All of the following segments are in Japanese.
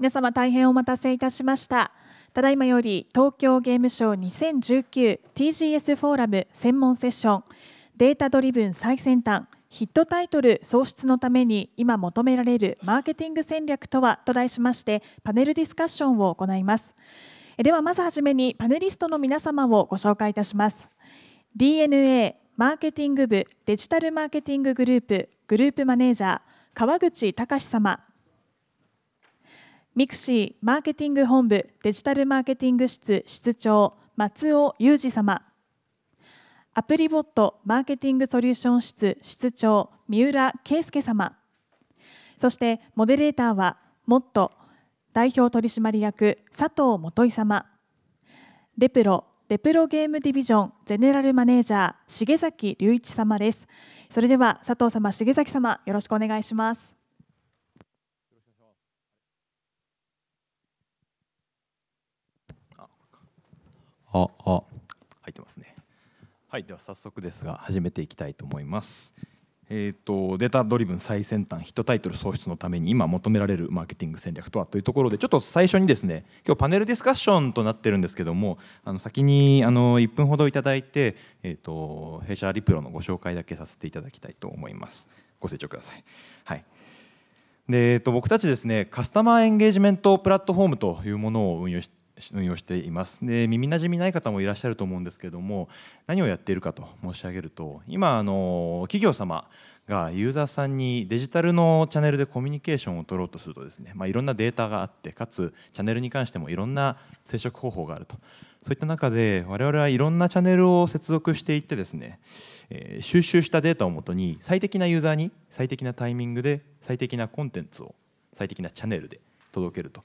皆様大変お待たせいたしましたただいまより東京ゲームショウ 2019TGS フォーラム専門セッションデータドリブン最先端ヒットタイトル創出のために今求められるマーケティング戦略とはと題しましてパネルディスカッションを行いますではまずはじめにパネリストの皆様をご紹介いたします DNA マーケティング部デジタルマーケティンググループグループマネージャー川口隆様ミクシーマーケティング本部デジタルマーケティング室室長松尾裕二様アプリボットマーケティングソリューション室室長三浦圭介様そしてモデレーターはもっと代表取締役佐藤元井様レプロレプロゲームディビジョンゼネラルマネージャー重崎隆一様ですそれでは佐藤様重崎様よろしくお願いしますああ入ってますねはいでは早速ですが始めていきたいと思いますえーと、データドリブン最先端ヒットタイトル創出のために今求められるマーケティング戦略とはというところでちょっと最初にですね今日パネルディスカッションとなってるんですけどもあの先にあの1分ほどいただいて、えーと、弊社リプロのご紹介だけさせていただきたいと思いますご清聴ください。はいでえー、と僕たちですねカスタマーエンゲージメントプラットフォームというものを運用し運用していますで耳なじみない方もいらっしゃると思うんですけども何をやっているかと申し上げると今あの企業様がユーザーさんにデジタルのチャンネルでコミュニケーションを取ろうとするとですね、まあ、いろんなデータがあってかつチャンネルに関してもいろんな接触方法があるとそういった中で我々はいろんなチャンネルを接続していってですね、え収集したデータをもとに最適なユーザーに最適なタイミングで最適なコンテンツを最適なチャンネルで届けると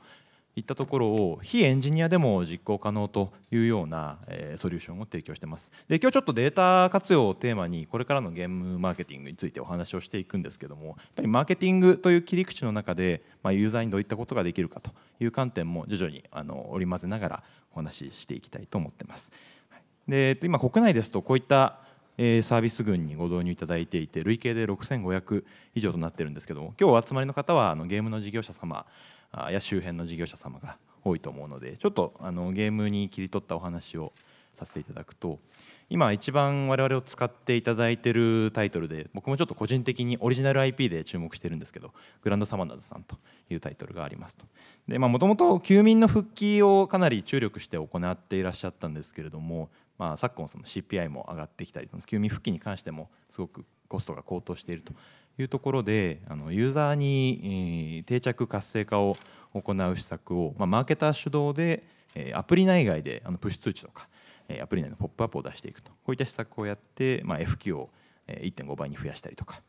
いったところを非エンジニアでも実行可能というようなソリューションを提供してますで今日ちょっとデータ活用をテーマにこれからのゲームマーケティングについてお話をしていくんですけどもやっぱりマーケティングという切り口の中で、まユーザーにどういったことができるかという観点も徐々にあの織り交ぜながらお話ししていきたいと思ってますで今国内ですとこういったサービス群にご導入いただいていて累計で6500以上となってるんですけども今日お集まりの方はあのゲームの事業者様や周辺の事業者様が多いと思うのでちょっとあのゲームに切り取ったお話をさせていただくと今一番我々を使っていただいてるタイトルで僕もちょっと個人的にオリジナル IP で注目してるんですけど「グランドサマナーズさん」というタイトルがありますと。でもともと休眠の復帰をかなり注力して行っていらっしゃったんですけれども、まあ、昨今その CPI も上がってきたり休眠復帰に関してもすごくコストが高騰しているというところであのユーザーに、定着活性化を行う施策を、まあ、マーケター主導で、えアプリ内外であのプッシュ通知とか、えアプリ内のポップアップを出していくとこういった施策をやって、まあ、FQ を1.5倍に増やしたりとか、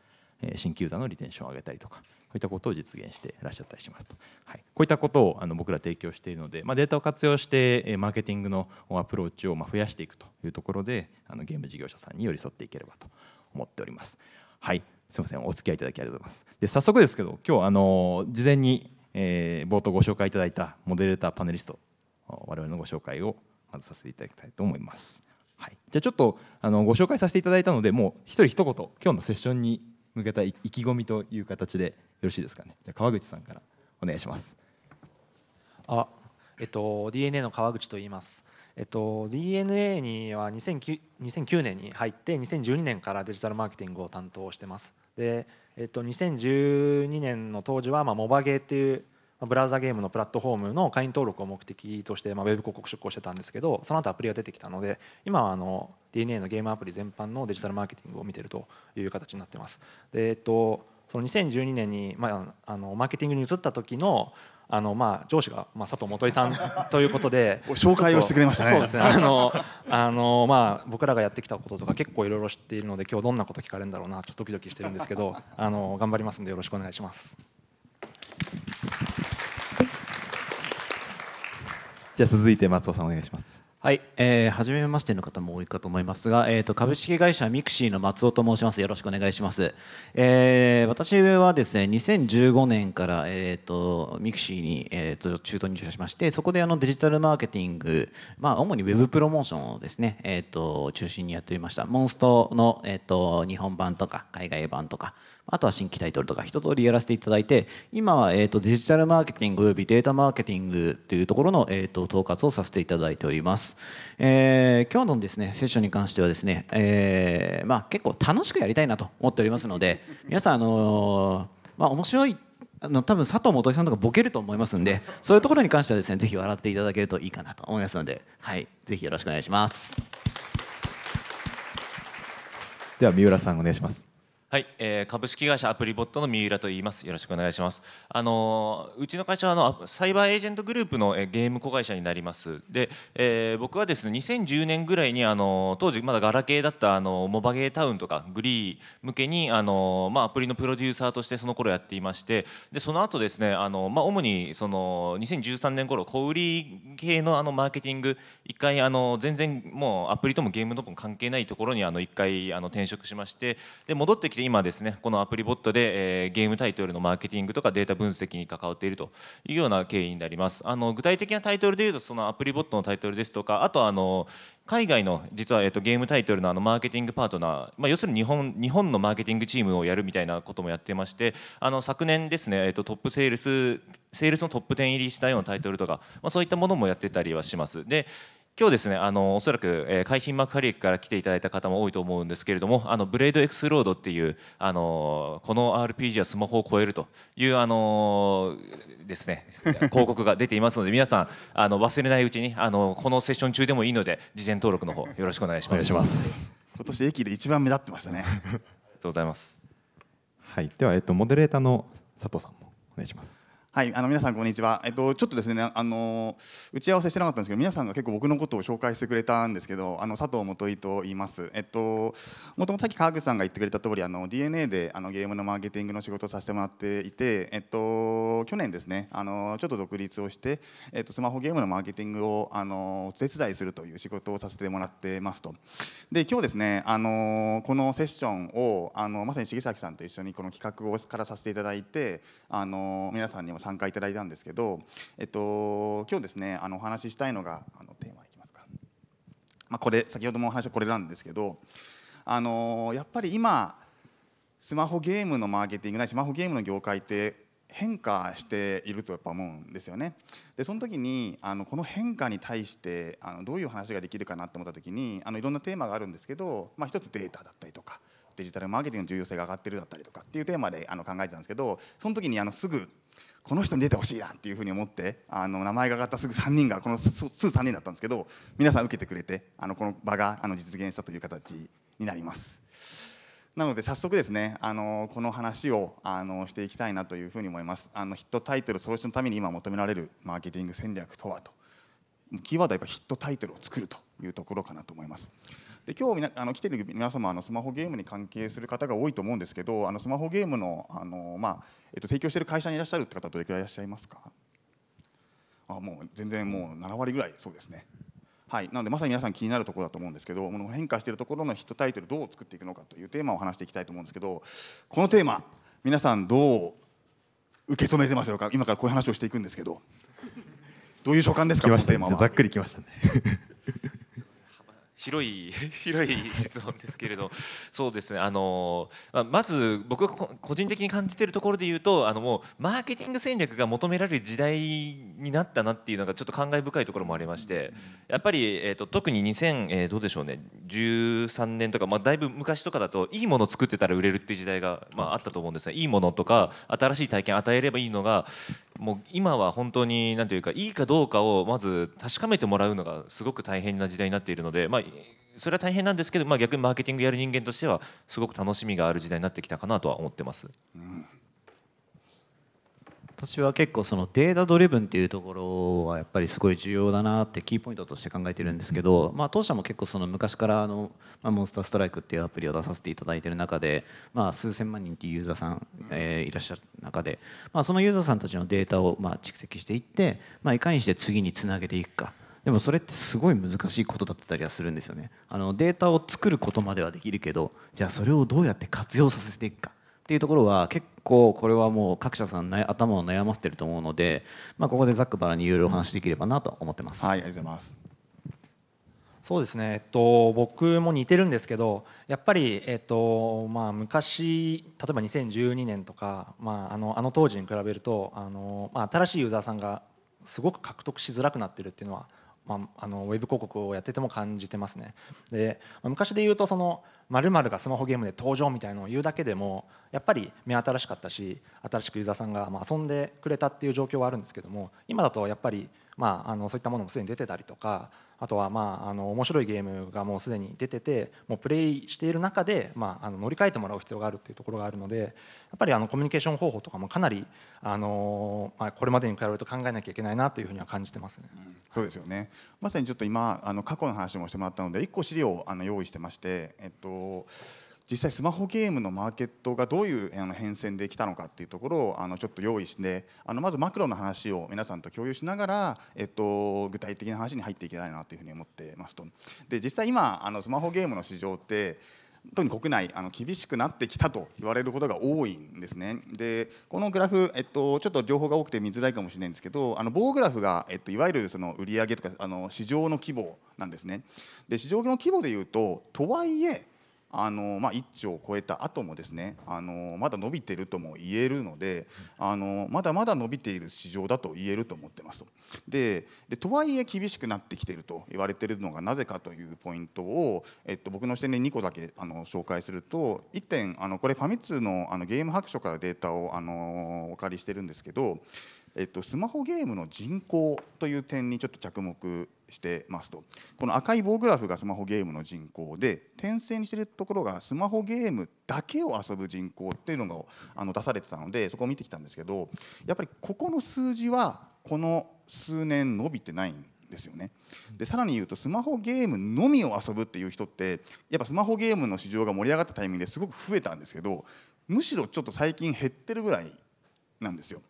え新規ユーザーのリテンションを上げたりとかこういったことを実現していらっしゃったりしますと、はい、こういったことをあの僕ら提供しているので、まあ、データを活用してマーケティングのアプローチをまあ増やしていくというところであのゲーム事業者さんに寄り添っていければと思っております。はいすみませんお付き合いいただきありがとうございますで早速ですけど今日あの事前に、えー、冒頭ご紹介いただいたモデレーターパネリスト我々のご紹介をまずさせていただきたいと思います、はい、じゃあちょっとあのご紹介させていただいたのでもう一人一言今日のセッションに向けた意気込みという形でよろしいですかねじゃ川口さんからお願いしますあえっと DNA の川口と言いますえっと、DNA には2009 2009年に入って2012年からデジタルマーケティングを担当してますで、えっと、2012年の当時は、まあ、モバゲーっていうブラウザゲームのプラットフォームの会員登録を目的として、まあ、ウェブ広告出稿してたんですけどその後アプリが出てきたので今はあの DNA のゲームアプリ全般のデジタルマーケティングを見てるという形になってますで、えっと、その2012年に、まあ、あのマーケティングに移った時のあのまあ上司がまあ佐藤元井さんということで 紹介をしてくれましたね。そうですね。あのあのまあ僕らがやってきたこととか結構いろいろ知っているので今日どんなこと聞かれるんだろうなちょっとドキドキしてるんですけどあの頑張りますんでよろしくお願いします。じゃあ続いて松尾さんお願いします。はい、えー、初めましての方も多いかと思いますが、えーと、株式会社ミクシーの松尾と申します。よろしくお願いします。えー、私はですね、2015年からえっ、ー、とミクシーにえっ、ー、と中東に入社しまして、そこであのデジタルマーケティング、まあ主にウェブプロモーションをですね、えっ、ー、と中心にやっておりました。モンストのえっ、と日本版とか海外版とか。あとは新規タイトルとか一通りやらせていただいて今は、えと、デジタルマーケティングおよびデータマーケティングというところの、えと、統括をさせていただいております、えー、今日のですねセッションに関してはですね、えー、まあ、結構楽しくやりたいなと思っておりますので皆さんあのー、まあ、面白いあの多分佐藤元さんとかボケると思いますんでそういうところに関してはですねぜひ笑っていただけるといいかなと思いますので、はい、ぜひよろしくお願いしますでは三浦さんお願いしますはい、えー、株式会社アプリボットの三浦と言います。よろしくお願いします。あのー、うちの会社はあのサイバーエージェントグループの、えー、ゲーム子会社になります。で、えー、僕はですね、2010年ぐらいにあの当時まだガラケーだったあのモバゲータウンとかグリー向けにあのまあアプリのプロデューサーとしてその頃やっていまして、でその後ですね、あのまあ主にその2013年頃小売系のあのマーケティング一回あの全然もうアプリともゲームとも関係ないところにあの一回あの転職しまして、で戻ってきて今ですねこのアプリボットで、えー、ゲームタイトルのマーケティングとかデータ分析に関わっているというような経緯になりますあの具体的なタイトルでいうとそのアプリボットのタイトルですとかあとあの海外の実は、えー、とゲームタイトルのあのマーケティングパートナー、まあ、要するに日本日本のマーケティングチームをやるみたいなこともやってましてあの昨年ですね、えー、とトップセールスセールスのトップ10入りしたようなタイトルとか、まあ、そういったものもやってたりはします。で今日ですねあのおそらく、えー、海浜幕張駅から来ていただいた方も多いと思うんですけれどもあのブレードエクスロードっていうあのこの RPG はスマホを超えるというあのですね広告が出ていますので皆さんあの忘れないうちにあのこのセッション中でもいいので事前登録の方よろしくお願いします。ます今年駅で一番目立ってましたね。ありがとうございます。はい、ではえっとモデレーターの佐藤さんもお願いします。はい、あの皆さんこんにちは。えっとちょっとですね、あの打ち合わせしてなかったんですけど、皆さんが結構僕のことを紹介してくれたんですけど、あの佐藤元井と言います。えっともともとさっき川口さんが言ってくれた通り、あの DNA であのゲームのマーケティングの仕事をさせてもらっていて、えっと去年ですね、あのちょっと独立をして、えっとスマホゲームのマーケティングをあのお手伝いするという仕事をさせてもらってますと。で今日ですね、あのこのセッションをあのまさに重崎さんと一緒にこの企画をからさせていただいて、あの皆さんにも参加いただいたんですけど、えっと、今日ですねあのお話ししたいのがあのテーマいきますか、まあ、これ先ほどもお話はこれなんですけどあのやっぱり今スマホゲームのマーケティングないスマホゲームの業界って変化しているとやっぱ思うんですよね。でその時にあのこの変化に対してあのどういう話ができるかなって思った時にあのいろんなテーマがあるんですけど、まあ、つデータだったりとかデジタルマーケティングの重要性が上がってるだったりとかっていうテーマであの考えてたんですけどその時にあのすぐこの人に出てほしいなっていうふうに思ってあの名前が上がったすぐ3人がこのすぐ3人だったんですけど皆さん受けてくれてあのこの場があの実現したという形になります。なので早速ですねあのこの話をあのしていきたいなというふうに思います。あのヒットタイトル創出のために今求められるマーケティング戦略とはとキーワードはやっぱヒットタイトルを作るというところかなと思います。で今日あの来てる皆様あのスマホゲームに関係する方が多いと思うんですけどあのスマホゲームのあの、まあえっと、提供している会社にいらっしゃるって方どれくらいいらっしゃいますかあもう全然もう7割ぐらいそうですね。はい、なのでまさに皆さん気になるところだと思うんですけどもう変化しているところのヒットタイトルどう作っていくのかというテーマを話していきたいと思うんですけどこのテーマ皆さんどう受け止めてましょうか今からこういう話をしていくんですけどどういう所感ですかこのテーマはざっくりきましたね広い 広い質問ですけれど そうですねあのまず僕が個人的に感じてるところで言うとあのもうマーケティング戦略が求められる時代になったなっていうのがちょっと感慨深いところもありましてやっぱり、えーと、と特に2000、えー、どうでしょうね13年とか、まあ、だいぶ昔とかだといいものを作ってたら売れるっていう時代が、まあ、あったと思うんですがいいものとか新しい体験与えればいいのがもう今は本当に何ていうかいいかどうかをまず確かめてもらうのがすごく大変な時代になっているので、まあ、それは大変なんですけど、まあ、逆にマーケティングやる人間としてはすごく楽しみがある時代になってきたかなとは思ってます。うん私は結構そのデータドリブンっていうところはやっぱりすごい重要だなってキーポイントとして考えてるんですけど、まあ、当社も結構その昔からあの、まあ、モンスターストライクっていうアプリを出させていただいてる中で、まあ、数千万人っていうユーザーさん、えー、いらっしゃる中で、まあ、そのユーザーさんたちのデータをまあ蓄積していって、まあ、いかにして次につなげていくか。でもそれってすごい難しいことだったりはするんですよねあのデータを作ることまではできるけどじゃあそれをどうやって活用させていくかっていうところは結構これはもう各社さん頭を悩ませてると思うので、まあ、ここでざっくばらにいろいろお話できればなと思ってます。はい、ありがとうございますそうですね、えっと、僕も似てるんですけどやっぱり、えっとまあ、昔例えば2012年とか、まあ、あのあの当時に比べるとあの、まあ、新しいユーザーさんがすごく獲得しづらくなってるっていうのはまあ、あのウェブ広告をやってても感じてますねで昔で言うとその〇〇がスマホゲームで登場みたいのを言うだけでもやっぱり目新しかったし新しくユーザーさんがま遊んでくれたっていう状況はあるんですけども今だとやっぱりまああのそういったものも既に出てたりとかあとはまああの面白いゲームがもうすでに出ててもうプレイしている中で、まあ、あの乗り換えてもらう必要があるっていうところがあるのでやっぱりあのコミュニケーション方法とかもかなりあの、まあ、これまでに比べると考えなきゃいけないなというふうには感じてますね。そうですよねまさにちょっと今あの過去の話もしてもらったので1個資料をあの用意してまして、えっと実際スマホゲームのマーケットがどういうあの変遷できたのかっていうところをあのちょっと用意してあのまずマクロの話を皆さんと共有しながら、えっと、具体的な話に入っていけないなというふうに思ってますと。で実際今あのスマホゲームの市場って特に国内あの厳しくなってきたと言われることが多いんですね。でこのグラフ、えっと、ちょっと情報が多くて見づらいかもしれないんですけどあの棒グラフが、えっと、いわゆるその売上とかあの市場の規模なんですね。で市場の規模でいうととはいえあのまあ、1兆を超えた後もですねあのまだ伸びてるとも言えるのであのまだまだ伸びている市場だと言えると思ってますと。でとはいえ厳しくなってきてると言われてるのがなぜかというポイントを、えっと、僕の視点で2個だけあの紹介すると1点あのこれファミ通のあのゲーム白書からデータをあのお借りしてるんですけどえっと、スマホゲームの人口という点にちょっと着目してますとこの赤い棒グラフがスマホゲームの人口で点線にしてるところがスマホゲームだけを遊ぶ人口っていうのがあの出されてたのでそこを見てきたんですけどやっぱりここの数字はこの数年伸びてないんですよねでさらに言うとスマホゲームのみを遊ぶっていう人ってやっぱスマホゲームの市場が盛り上がったタイミングですごく増えたんですけどむしろちょっと最近減ってるぐらいなんですよ。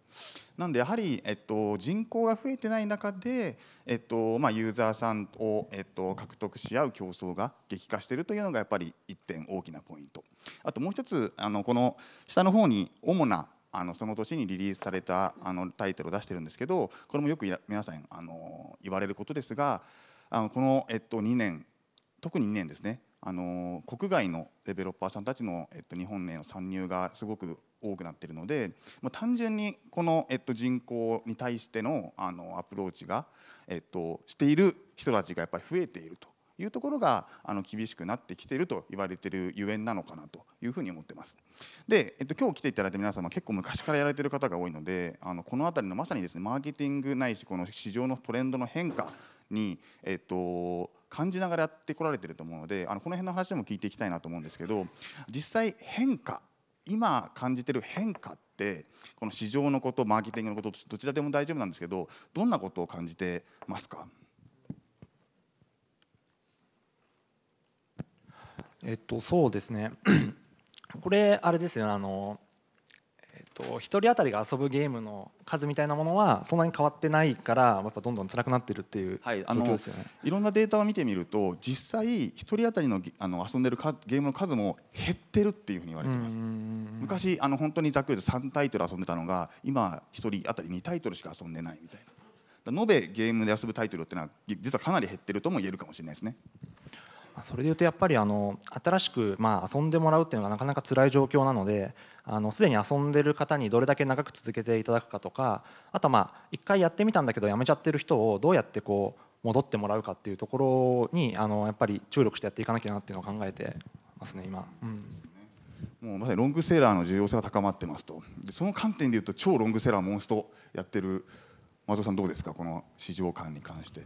なんでやはり、えっと、人口が増えてない中で、えっとまあ、ユーザーさんを、えっと、獲得し合う競争が激化しているというのがやっぱり一点大きなポイント。あともう一つあのこの下の方に主なあのその年にリリースされたあのタイトルを出してるんですけどこれもよく皆さんあの言われることですがあのこの、えっと、2年特に2年ですねあの国外のデベロッパーさんたちの、えっと、日本への参入がすごく多くなってるので、まあ、単純にこの、えっと、人口に対してのあのアプローチが、えっと、している人たちがやっぱり増えているというところがあの厳しくなってきていると言われているゆえんなのかなというふうに思ってます。で、えっと、今日来ていただいた皆様結構昔からやられてる方が多いのであのこの辺りのまさにですねマーケティングないしこの市場のトレンドの変化に、えっと、感じながらやってこられてると思うのであのこの辺の話も聞いていきたいなと思うんですけど実際変化今感じてる変化ってこの市場のことマーケティングのことどちらでも大丈夫なんですけどどんなことを感じてますかえっとそうですね これあれですよねあのえっと1人当たりが遊ぶゲームの数みたいなものはそんなに変わってないからやっぱどんどん辛くなってるっていう状況ですよね、はい、いろんなデータを見てみると実際1人当たりのあの遊んでるかゲームの数も減ってるっていうふうに言われてます。うんうん昔あの本当にざっくりと3タイトル遊んでたのが今1人当たり2タイトルしか遊んでないみたいな延べゲームで遊ぶタイトルっていうのは実はかなり減ってるとも言えるかもしれないですね。それでいうとやっぱりあの新しくま遊んでもらうっていうのがなかなか辛い状況なのですでに遊んでる方にどれだけ長く続けていただくかとかあとまあ1回やってみたんだけどやめちゃってる人をどうやってこう戻ってもらうかっていうところにあのやっぱり注力してやっていかなきゃなっていうのを考えてますね今。うんもうまさにロングセラーの重要性が高まってますとでその観点でいうと超ロングセラーモンストやってる松尾さんどうですかこの市場感に関して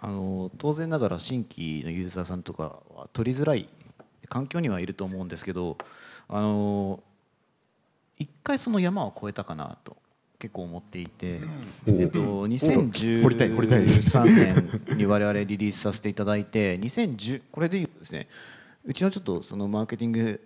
あの当然ながら新規のユーザーさんとかは取りづらい環境にはいると思うんですけどあの一回その山を越えたかなと結構思っていて、えっと、2013年に我々リリースさせていただいて2010これでいうとですねうちのちょっとそのマーケティング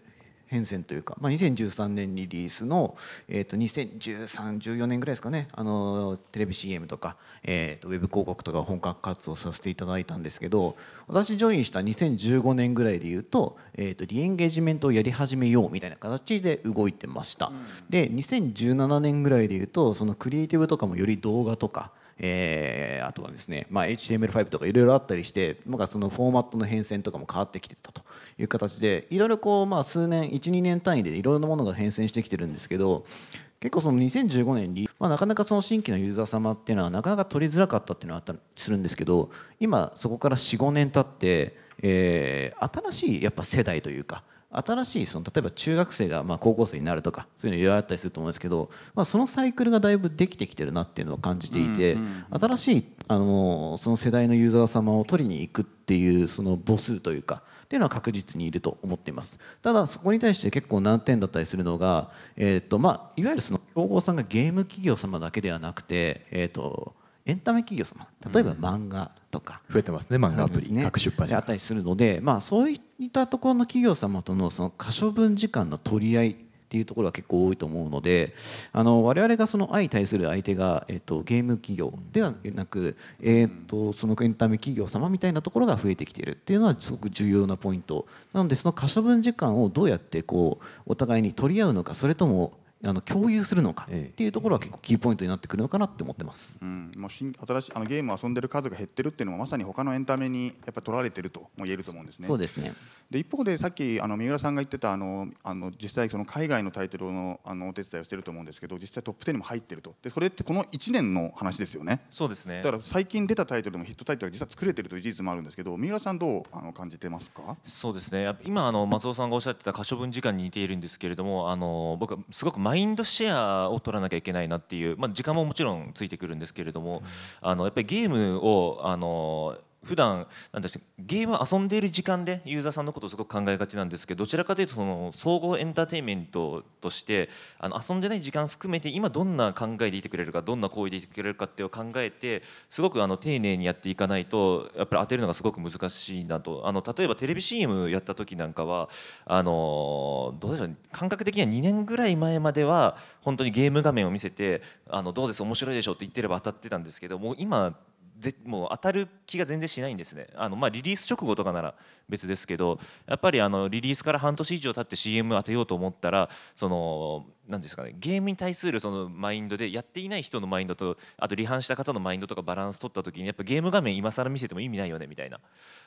変遷というか、まあ、2013年リリースの、えーと、と2013、14年ぐらいですかねあのテレビ CM とか、えーと、ウェブ広告とか本格活動させていただいたんですけど私ジョインした2015年ぐらいでいうと,、えーと、とリエンゲージメントをやり始めようみたいな形で動いてました、うん、で2017年ぐらいでいうとそのクリエイティブとかもより動画とかえー、あとはですね、まあ、HTML5 とかいろいろあったりしてなんかそのフォーマットの変遷とかも変わってきてたという形でいろいろこう、まあ、数年12年単位でいろいろなものが変遷してきてるんですけど結構その2015年に、まあ、なかなかその新規のユーザー様っていうのはなかなか取りづらかったっていうのはあったりするんですけど今そこから45年経って、えー、新しいやっぱ世代というか新しいその例えば中学生がまあ高校生になるとかそういうのいろいあったりすると思うんですけど、まあ、そのサイクルがだいぶできてきてるなっていうのは感じていて、新しいあのその世代のユーザー様を取りに行くっていうその母数というかっていうのは確実にいると思っていますただそこに対して結構難点だったりするのが、えーとまあ、いわゆるその競合さんがゲーム企業様だけではなくて、えーとエンタメ企業様例えば漫画とか、うん、増えてますね漫画アプリ、ね、各出版社あったりするので、まあ、そういったところの企業様とのその可処分時間の取り合いっていうところは結構多いと思うのであの我々がその相対する相手が、えっと、ゲーム企業ではなく、えっと、そのエンタメ企業様みたいなところが増えてきているっていうのはすごく重要なポイントなのでその可処分時間をどうやってこうお互いに取り合うのかそれともあの共有するのかっていうところは結構キーポイントになってくるのかなって思ってます、うん、もう新新しいあのゲームを遊んでる数が減ってるっていうのはまさに他のエンタメにやっぱ取られてるとも言えると思うんですね。そうですねで一方でさっきあの三浦さんが言ってたあのあの実際その海外のタイトルのあのお手伝いをしてると思うんですけど実際トップ10にも入ってるとでそれってこの1年の話ですよね。そうですねだから最近出たタイトルでもヒットタイトルが実は作れてるという事実もあるんですけど三浦さんどうあの感じてますかそうですねや今あの松尾さんがおっしゃってた可処分時間に似ているんですけれどもあの僕はすごく前インドシェアを取らなきゃいけないなっていう、まあ、時間ももちろんついてくるんですけれども、あのやっぱりゲームをあの普段なんですゲーム遊んでいる時間でユーザーさんのことをすごく考えがちなんですけどどちらかというとその総合エンターテインメントとしてあの遊んでない時間含めて今どんな考えでいてくれるかどんな行為でいてくれるかっていう考えてすごくあの丁寧にやっていかないとやっぱり当てるのがすごく難しいなとあの例えばテレビ CM やった時なんかはあのどうでしょう、感覚的には2年ぐらい前までは本当にゲーム画面を見せてあのどうです面白いでしょって言ってれば当たってたんですけどもう今ぜもう当たる気が全然しないんですねあの、まあ、リリース直後とかなら別ですけどやっぱりあのリリースから半年以上経って CM 当てようと思ったらその何ですかねゲームに対するそのマインドでやっていない人のマインドとあと離反した方のマインドとかバランス取った時にやっぱゲーム画面今更見せても意味ないよねみたいな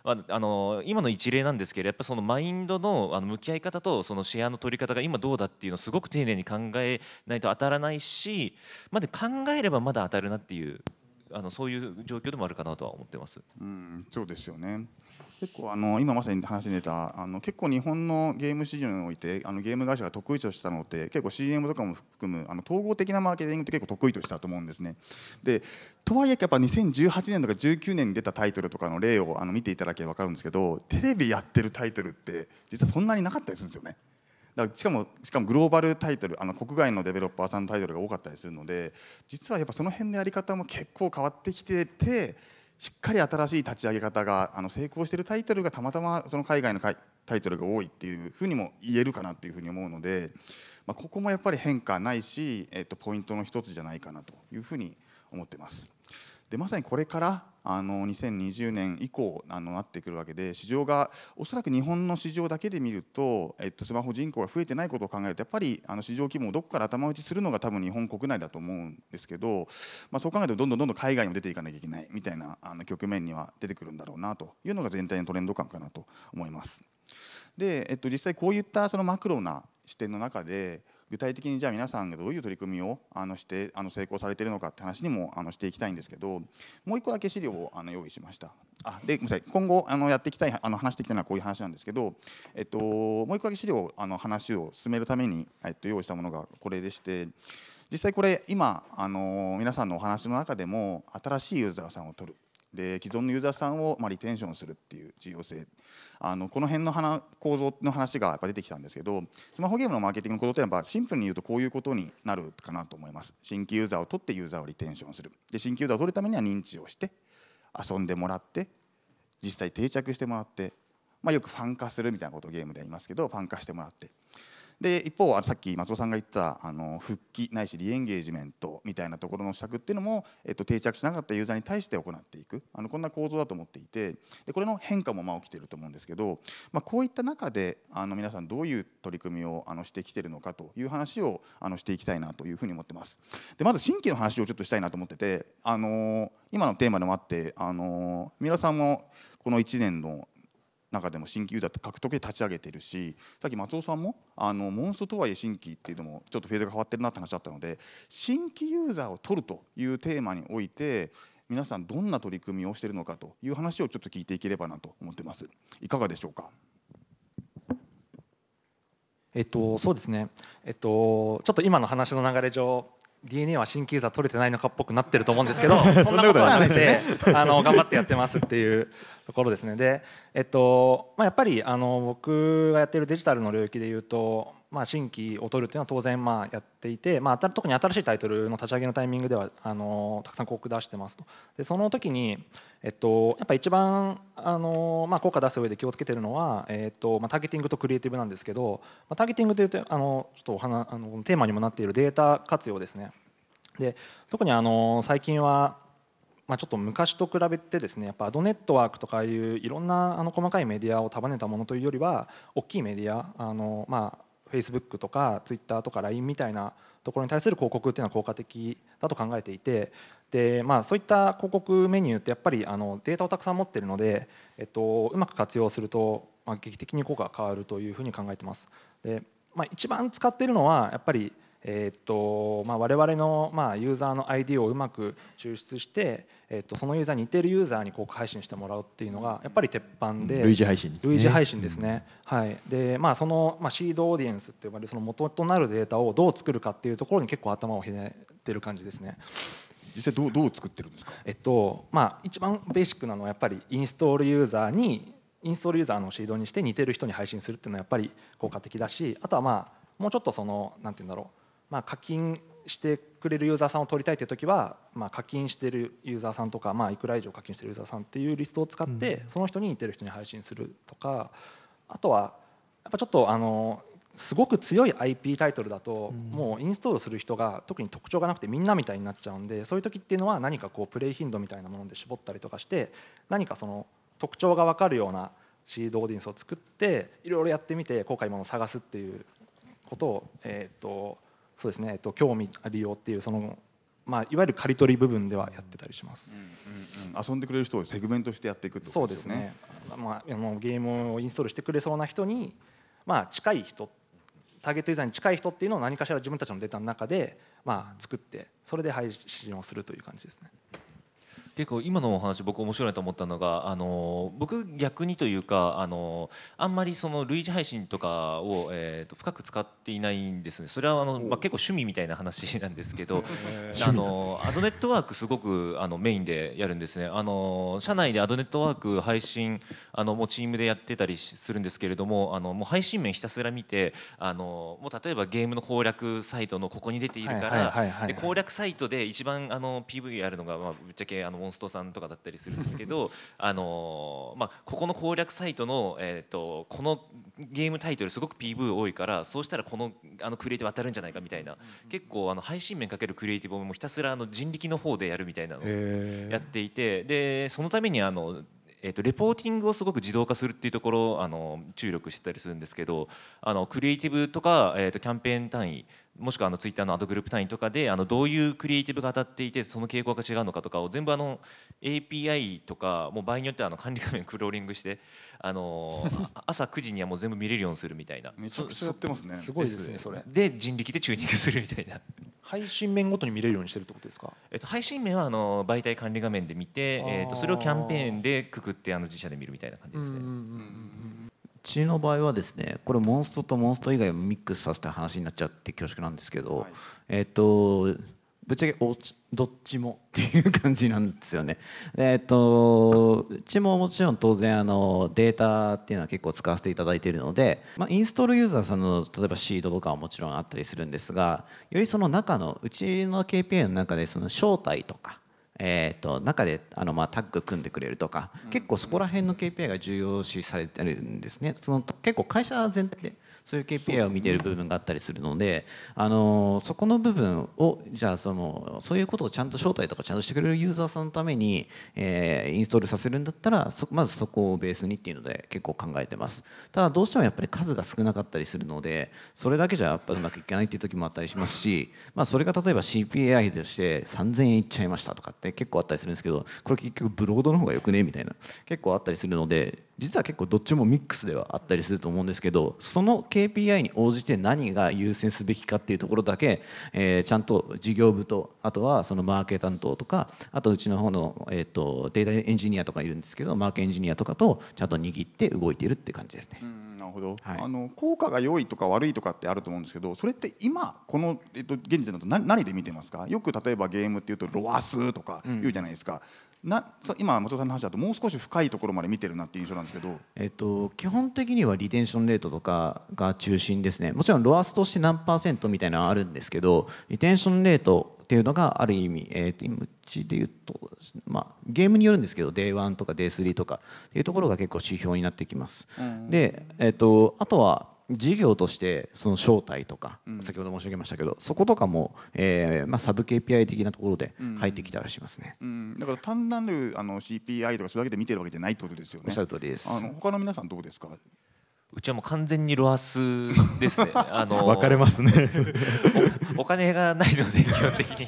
あの今の一例なんですけどやっぱそのマインドのあの向き合い方とそのシェアの取り方が今どうだっていうのをすごく丁寧に考えないと当たらないしまで考えればまだ当たるなっていうあのそういう状況でもあるかなとは思ってます。うん、そうですよね。結構あの今まさに話に出たあの結構日本のゲーム市場においてあのゲーム会社が得意としたのって結構 CM とかも含むあの統合的なマーケティングって結構得意としたと思うんですね。でとはいえやっぱ2018年とか19年に出たタイトルとかの例をあの見ていただけば分かるんですけどテレビやってるタイトルって実はそんなになかったりするんですよね。だしかもしかもグローバルタイトルあの国外のデベロッパーさんのタイトルが多かったりするので実はやっぱその辺のやり方も結構変わってきててしっかり新しい立ち上げ方があの成功してるタイトルがたまたまその海外のタイトルが多いっていうふうにも言えるかなっていうふうに思うので、まあ、ここもやっぱり変化ないし、えっと、ポイントの一つじゃないかなというふうに思ってます。でまさにこれからあの2020年以降あのなってくるわけで市場がおそらく日本の市場だけで見ると、えっと、スマホ人口が増えてないことを考えるとやっぱりあの市場規模をどこから頭打ちするのが多分日本国内だと思うんですけど、まあ、そう考えるとどんどんどんどん海外にも出ていかなきゃいけないみたいなあの局面には出てくるんだろうなというのが全体のトレンド感かなと思います。で、えっと、実際こういったそのマクロな視点の中で具体的にじゃあ皆さんがどういう取り組みをあのしてあの成功されているのかって話にもあのしていきたいんですけどもう1個だけ資料をあの用意しましたあでごめんなさい今後あのやっていきたいあの話していきたいのはこういう話なんですけど、えっと、もう1個だけ資料をあの話を進めるために、えっと、用意したものがこれでして実際これ今あの皆さんのお話の中でも新しいユーザーさんを取るで既存のユーザーさんをまあリテンションするっていう重要性あのこの辺の話構造の話がやっぱ出てきたんですけどスマホゲームのマーケティングのことってやっぱシンプルに言うとこういうことになるかなと思います新規ユーザーを取ってユーザーをリテンションするで新規ユーザーを取るためには認知をして遊んでもらって実際定着してもらって、まあ、よくファン化するみたいなことをゲームで言いますけどファン化してもらってで一方さっき松尾さんが言ったあの復帰ないしリエンゲージメントみたいなところの施策っていうのも、えっと、定着しなかったユーザーに対して行っていくあのこんな構造だと思っていてでこれの変化もまあ起きてると思うんですけど、まあ、こういった中であの皆さんどういう取り組みをあのしてきてるのかという話をあのしていきたいなというふうに思ってます。でまず新規の話をちょっとしたいなと思っててあの今のテーマでもあってあの皆さんもこの1年の中でも新規ユーザー獲得で立ち上げてるしさっき松尾さんもあのモンストとはいえ新規っていうのもちょっとフェードが変わってるなって話だったので新規ユーザーを取るというテーマにおいて皆さんどんな取り組みをしているのかという話をちょっと聞いていければなと思ってます。いかがでしょうかえっと、そうですね、えっと、ちょっと今の話の流れ上 DNA は新球座取れてないのかっぽくなってると思うんですけど そんなことはなくて あの頑張ってやってますっていうところですねで、えっとまあ、やっぱりあの僕がやってるデジタルの領域でいうと、まあ、新規を取るっていうのは当然まあやっていて、まあ、特に新しいタイトルの立ち上げのタイミングではあのたくさん広告出してますと。でその時にえっと、やっぱ一番あの、まあ、効果出す上で気をつけてるのは、えっとまあ、ターゲティングとクリエイティブなんですけど、まあ、ターゲティングというとあのちょっとお話あのテーマにもなっているデータ活用ですね。で特にあの最近はまあ、ちょっと昔と比べてですねやっぱアドネットワークとかいういろんなあの細かいメディアを束ねたものというよりは大きいメディアあの、まあ、f a c e b o o とか Twitter とか LINE みたいなところに対する広告っていうのは効果的だと考えていてでまあ、そういった広告メニューってやっぱりあのデータをたくさん持ってるので、えっと、うまく活用すると、まあ、劇的に効果が変わるというふうに考えてます。でまあ、一番使っているのはやっぱり、えっとまあ、我々の、まあ、ユーザーの ID をうまく抽出して、えっと、そのユーザーに似てるユーザーに広告配信してもらうっていうのがやっぱり鉄板で類似配信ですね類似配信ですね、うん、はいでまあその、まあ、シードオーディエンスって呼ばれるその元となるデータをどう作るかっていうところに結構頭をひねってる感じですね。実際どうどう作ってるんですか、えっとまあ、一番ベーシックなのはやっぱりインストールユーザーにインストールユーザーのシードにして似てる人に配信するっていうのはやっぱり効果的だしあとはまあもうちょっとそのなんて言うんだろう、まあ、課金してくれるユーザーさんを取りたいという時は、まあ、課金してるユーザーさんとか、まあ、いくら以上課金してるユーザーさんっていうリストを使って、その人に似てる人に配信するとかあとはやっぱちょっとあのすごく強い IP タイトルだと、もうインストールする人が特に特徴がなくてみんなみたいになっちゃうんでそういう時っていうのは何かこうプレイ頻度みたいなもので絞ったりとかして何かその特徴が分かるようなシードオーディエンスを作っていろいろやってみて後悔もの探すっていうことを、えっとそうですね、えっと興味利用っていうそのまあ、いわゆる刈り取り部分ではやってたりします、うんうんうん、遊んでくれる人をセグメントしてやっていくってことですねそうですね、まあ、ゲームをインストールしてくれそうな人に、まあ、近い人ターゲットユーザーに近い人っていうのを何かしら自分たちのデータの中で、まあ、作ってそれで配信をするという感じですね。結構今のお話僕面白いと思ったのがあの僕逆にというかあのあんまりその類似配信とかを、えー、と深く使っていないんですねそれはあの、まあ、結構趣味みたいな話なんですけど あのアドネットワークすごくあのメインでやるんですねあの社内でアドネットワーク配信あのもうチームでやってたりするんですけれどもあのもう配信面ひたすら見てあのもう例えばゲームの攻略サイトのここに出ているから、攻略サイトで一番あの PV やるのが、まあ、ぶっちゃけあのンストさんとかだったりするんですけど あのまあ、ここの攻略サイトの、えーと、このゲームタイトルすごく PV 多いからそうしたらこのあのクリエイティブ当たるんじゃないかみたいな、結構あの配信面かけるクリエイティブをもひたすらあの人力の方でやるみたいなのをやっていてでそのためにあのえーと、レポーティングをすごく自動化するっていうところあの注力してたりするんですけどあのクリエイティブとか、えーとキャンペーン単位もしくはあのツイッターのアドグループ単位とかであのどういうクリエイティブが当たっていてその傾向が違うのかとかを全部あの API とかもう場合によってはあの管理画面クローリングしてあの 朝9時にはもう全部見れるようにするみたいなめちゃくちゃやってますねすごいですねそれで人力でチューニングするみたいな配信面ごとに見れるようにしてるってことですか、えっと、配信面はあの媒体管理画面で見て、えっと、それをキャンペーンでくくってあの自社で見るみたいな感じですね。血の場合はですねこれモンストとモンスト以外をミックスさせた話になっちゃって恐縮なんですけど、はい、えっ、ー、とぶっちゃけおどっちもっていう感じなんですよね。えっ、ー、とうちももちろん当然あのデータっていうのは結構使わせていただいているので、まあ、インストールユーザーさんの例えばシードとかはもちろんあったりするんですがよりその中のうちの KPI の中でその招待とかえーと、中であの、まあ、タッグ組んでくれるとか結構そこら辺の KPI が重要視されてるんですねその結構会社全体でそういう KPI を見ている部分があったりするのであのそこの部分をじゃあそのそういうことをちゃんと招待とかちゃんとしてくれるユーザーさんのために、えー、インストールさせるんだったらまずそこをベースにっていうので結構考えてますただどうしてもやっぱり数が少なかったりするのでそれだけじゃやっぱうまくいかないっていう時もあったりしますし、まあ、それが例えば CPI として3000円いっちゃいましたとかって結構あったりするんですけどこれ結局ブロードの方がよくねみたいな結構あったりするので実は結構どっちもミックスではあったりすると思うんですけどその KPI に応じて何が優先すべきかっていうところだけ、えー、ちゃんと事業部とあとはそのマーケ担当とかあとうちの方の、えーと、データエンジニアとかいるんですけどマーケエンジニアとかとちゃんと握って動いてるって感じですね。なるほど、はい、あの効果が良いとか悪いとかってあると思うんですけどそれって今この、えっと、現時点だと何何で見てますかよく例えばゲームっていうとロアスとか言うじゃないですか。うんな今松尾さんの話だともう少し深いところまで見てるなっていう印象なんですけど、えっと、基本的にはリテンションレートとかが中心ですねもちろんロアスとして何パーセントみたいなのはあるんですけどリテンションレートっていうのがある意味、えー、とうちで言うと、まあ、ゲームによるんですけど Day1 とか Day3 とかっていうところが結構指標になってきます。で、えっとあとは事業としてその正体とか、先ほど申し上げましたけどそことかも、えーまあ、サブ KPI 的なところで入ってきたらしますね、うんうん、だから単なるあの CPI とかそれだけで見てるわけじゃないってことですよね。おっしゃる通りですあの他の皆さんどうですかうちはもう完全にロアスですね。あの分かれますねお。お金がないので基本的に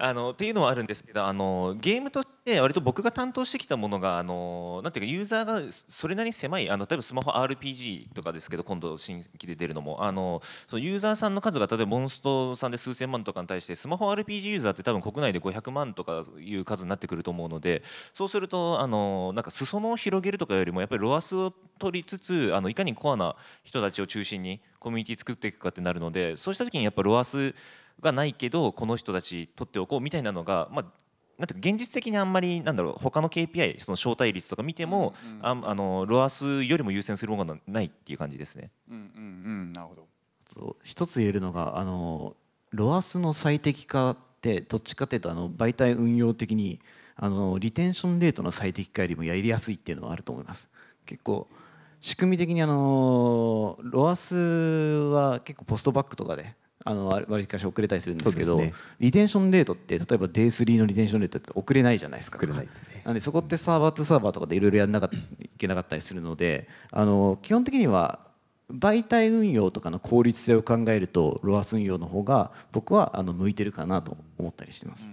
あのっていうのはあるんですけど、あのゲームとって割と僕が担当してきたものがあのなんていうかユーザーがそれなりに狭いあの例えばスマホ RPG とかですけど今度新規で出るのもあのそのユーザーさんの数が例えばモンストさんで数千万とかに対してスマホ RPG ユーザーって多分国内で500万とかいう数になってくると思うのでそうするとあのなんか裾野を広げるとかよりもやっぱりロアスを取りつつあのいかにコアな人たちを中心にコミュニティ作っていくかってなるのでそうした時にやっぱロアスがないけどこの人たち取っておこうみたいなのが、まあ、なんて現実的にあんまりなんだろう他の KPI その招待率とか見ても、うんうん、ああのロアスよりも優先するものがないっていう感じですね。うんうんうん、なるほど一つ言えるのがあのロアスの最適化ってどっちかというとあの媒体運用的にあのリテンションレートの最適化よりもやりやすいっていうのはあると思います。結構仕組み的にあのロアスは結構ポストバックとかであの割りかし遅れたりするんですけど、ね、リテンションレートって例えば d 3のリテンションレートって遅れないじゃないですか遅れないですねなんでそこってサーバーとサーバーとかでいろいろやらなきゃいけなかったりするのであの基本的には媒体運用とかの効率性を考えると ROAS 運用の方が僕はあの向いてるかなと思ったりしてます。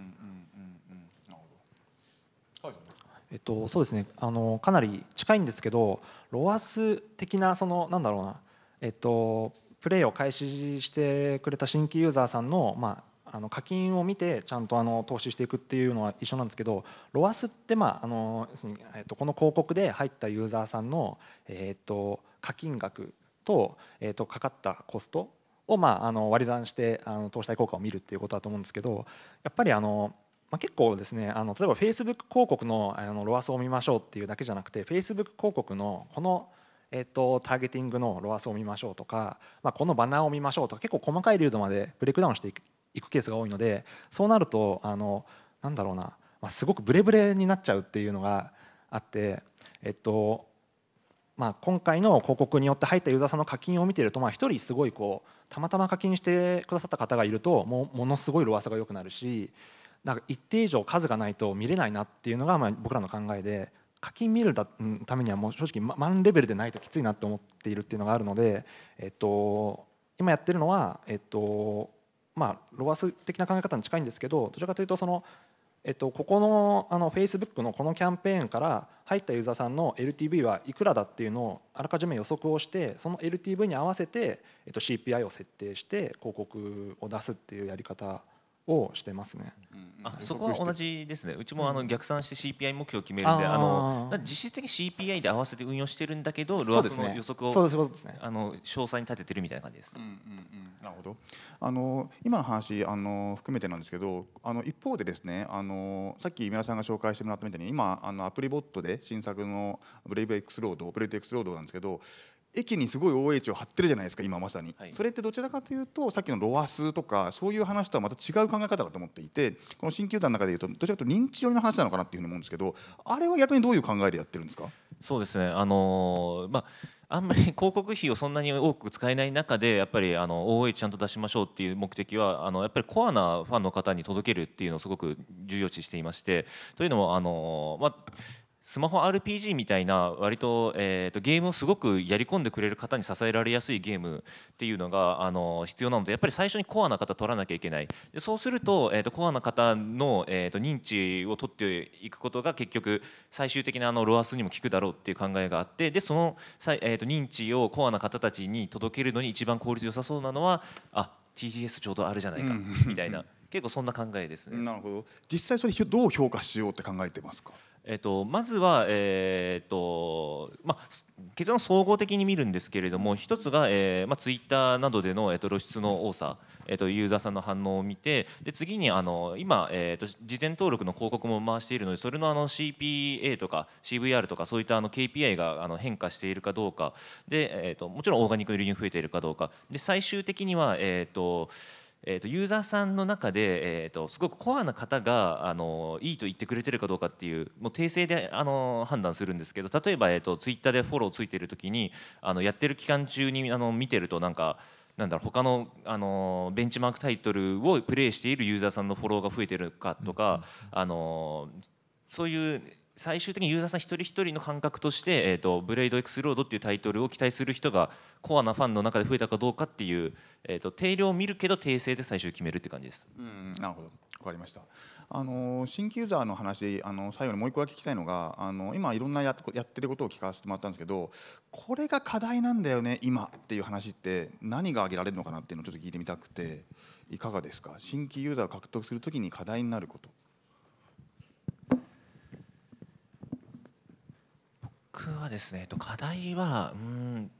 えっと、そうですねあのかなり近いんですけどロアス的なそのなんだろうな、えっと、プレイを開始してくれた新規ユーザーさんの,、まあ、あの課金を見てちゃんとあの投資していくっていうのは一緒なんですけどロアスって、まああのえっとこの広告で入ったユーザーさんの、えっと課金額と,、えっとかかったコストを、まあ、あの割り算してあの投資対効果を見るっていうことだと思うんですけどやっぱりあの、まあ、結構ですねあの例えば Facebook 広告のあのロアスを見ましょうっていうだけじゃなくて Facebook 広告のこのえっと、ターゲティングのロアスを見ましょうとか、まあ、このバナーを見ましょうとか結構細かいードまでブレイクダウンしていくケースが多いのでそうなるとあのなんだろうな、まあ、すごくブレブレになっちゃうっていうのがあって、えっとまあ、今回の広告によって入ったユーザーさんの課金を見てると、まあ、1人すごいこうたまたま課金してくださった方がいるともうものすごいロアスが良くなるしなんか一定以上数がないと見れないなっていうのがまあ僕らの考えで課金見るためにはもう正直マンレベルでないときついなと思っているっていうのがあるので、えっと、今やってるのは、えっとまあ、ロアス的な考え方に近いんですけどどちらかというとその、えっと、ここのあの Facebook のこのキャンペーンから入ったユーザーさんの LTV はいくらだっていうのをあらかじめ予測をしてその LTV に合わせて、えっと、CPI を設定して広告を出すっていうやり方をしてますね。あそこは同じですねうちもあの逆算して CPI 目標を決めるんで、あの実質的に CPI で合わせて運用してるんだけどルアスの予測を、ね、あの詳細に立ててるみたいな感じです。うんうんうん、なるほどあの今の話あの含めてなんですけどあの一方でですねあのさっき皆さんが紹介してもらったみたいに今あのアプリボットで新作のブレイブエクスロードブレイブエクスロードなんですけど駅にすごい OH を張ってるじゃないですか今まさに、はい、それってどちらかというとさっきのロアスとかそういう話とはまた違う考え方だと思っていてこの新球団の中でいうとどちらかというと認知症の話なのかなっていうふうに思うんですけどあれは逆にどういう考えでやってるんですかそうですねあのー、まああんまり 広告費をそんなに多く使えない中でやっぱりあの o h ちゃんと出しましょうっていう目的はあのやっぱりコアなファンの方に届けるっていうのをすごく重要視していましてというのもあの、まあ、スマホ RPG みたいな割と,、えーと、ゲームをすごくやり込んでくれる方に支えられやすいゲームっていうのがあの必要なのでやっぱり最初にコアな方取らなきゃいけないでそうすると,、えーと、コアな方の、えーと、認知を取っていくことが結局最終的なあのロアスにも効くだろうっていう考えがあってでその、えー、と認知をコアな方たちに届けるのに一番効率良さそうなのはあ t g s ちょうどあるじゃないかみたいな。結構そんな考えですね。なるほど。実際それどう評価しようって考えてますか。えっと、まずは、えー、っとまあ、結論総合的に見るんですけれども一つが、えーまあ、ツイッターなどでの、えっと、露出の多さ、えっと、ユーザーさんの反応を見てで次にあの今、えっと、事前登録の広告も回しているのでそれのあの CPA とか CVR とかそういったあの KPI があの変化しているかどうかで、えっと、もちろんオーガニックの流入増えているかどうかで最終的には、えっとえーと、ユーザーさんの中で、えーと、すごくコアな方があのいいと言ってくれてるかどうかっていうもう訂正であの判断するんですけど例えば、えーと、ツイッターでフォローついてる時にあのやってる期間中にあの見てるとなんか。なんだろう他のあのベンチマークタイトルをプレイしているユーザーさんのフォローが増えてるかとか、あのそういう最終的にユーザーさん一人一人の感覚として、えーと「ブレイド X ロード」っていうタイトルを期待する人がコアなファンの中で増えたかどうかっていう、えーと、と定量を見るけど訂正で最終決めるって感じです。うんなるほど分かりましたあの新規ユーザーの話あの最後にもう一個だけ聞きたいのがあの今いろんなややってることを聞かせてもらったんですけどこれが課題なんだよね今っていう話って何が挙げられるのかなっていうのをちょっと聞いてみたくていかがですか新規ユーザーを獲得するときに課題になること。はですね課題はうん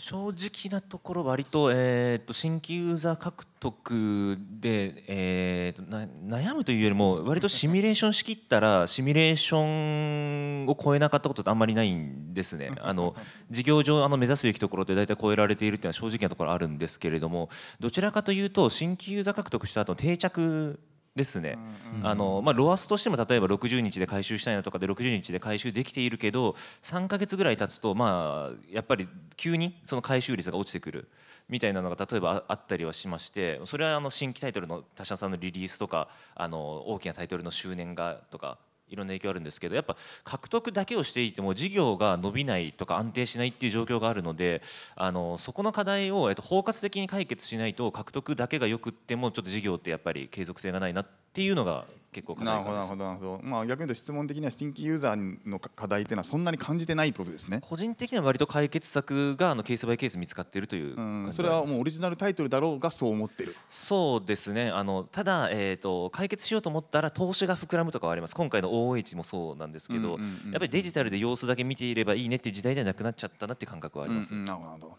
正直なところ割と,、えー、と新規ユーザー獲得で、えー、と悩むというよりも割とシミュレーションしきったら シミュレーションを超えなかったことってあんまりないんですね。あの 事業上あの目指すべきところって大体超えられているっていうのは正直なところあるんですけれどもどちらかというと新規ユーザー獲得した後の定着ですね、あのまあ、ロアスとしても例えば60日で回収したいなとかで60日で回収できているけど3か月ぐらい経つと、まあ、やっぱり急にその回収率が落ちてくるみたいなのが例えばあったりはしましてそれはあの新規タイトルの他社さんのリリースとかあの大きなタイトルの周年がとかいろんな影響あるんですけどやっぱ獲得だけをしていても事業が伸びないとか安定しないっていう状況があるのであのそこの課題を、えっと、包括的に解決しないと獲得だけがよくってもちょっと事業ってやっぱり継続性がないなっていうのが結構課題なるほどなるほどなるほど、まあ、逆に言うと質問的には新規ユーザーの課題っていうのはそんなに感じてないってことですね個人的には割と解決策があのケースバイケース見つかっているというそれはもうオリジナルタイトルだろうがそう思ってるそうですねあのただ、えーと、解決しようと思ったら投資が膨らむとかはあります今回の OH もそうなんですけど、やっぱりデジタルで様子だけ見ていればいいねっていう時代ではなくなっちゃったなって感覚はあります、うんうん、なるほど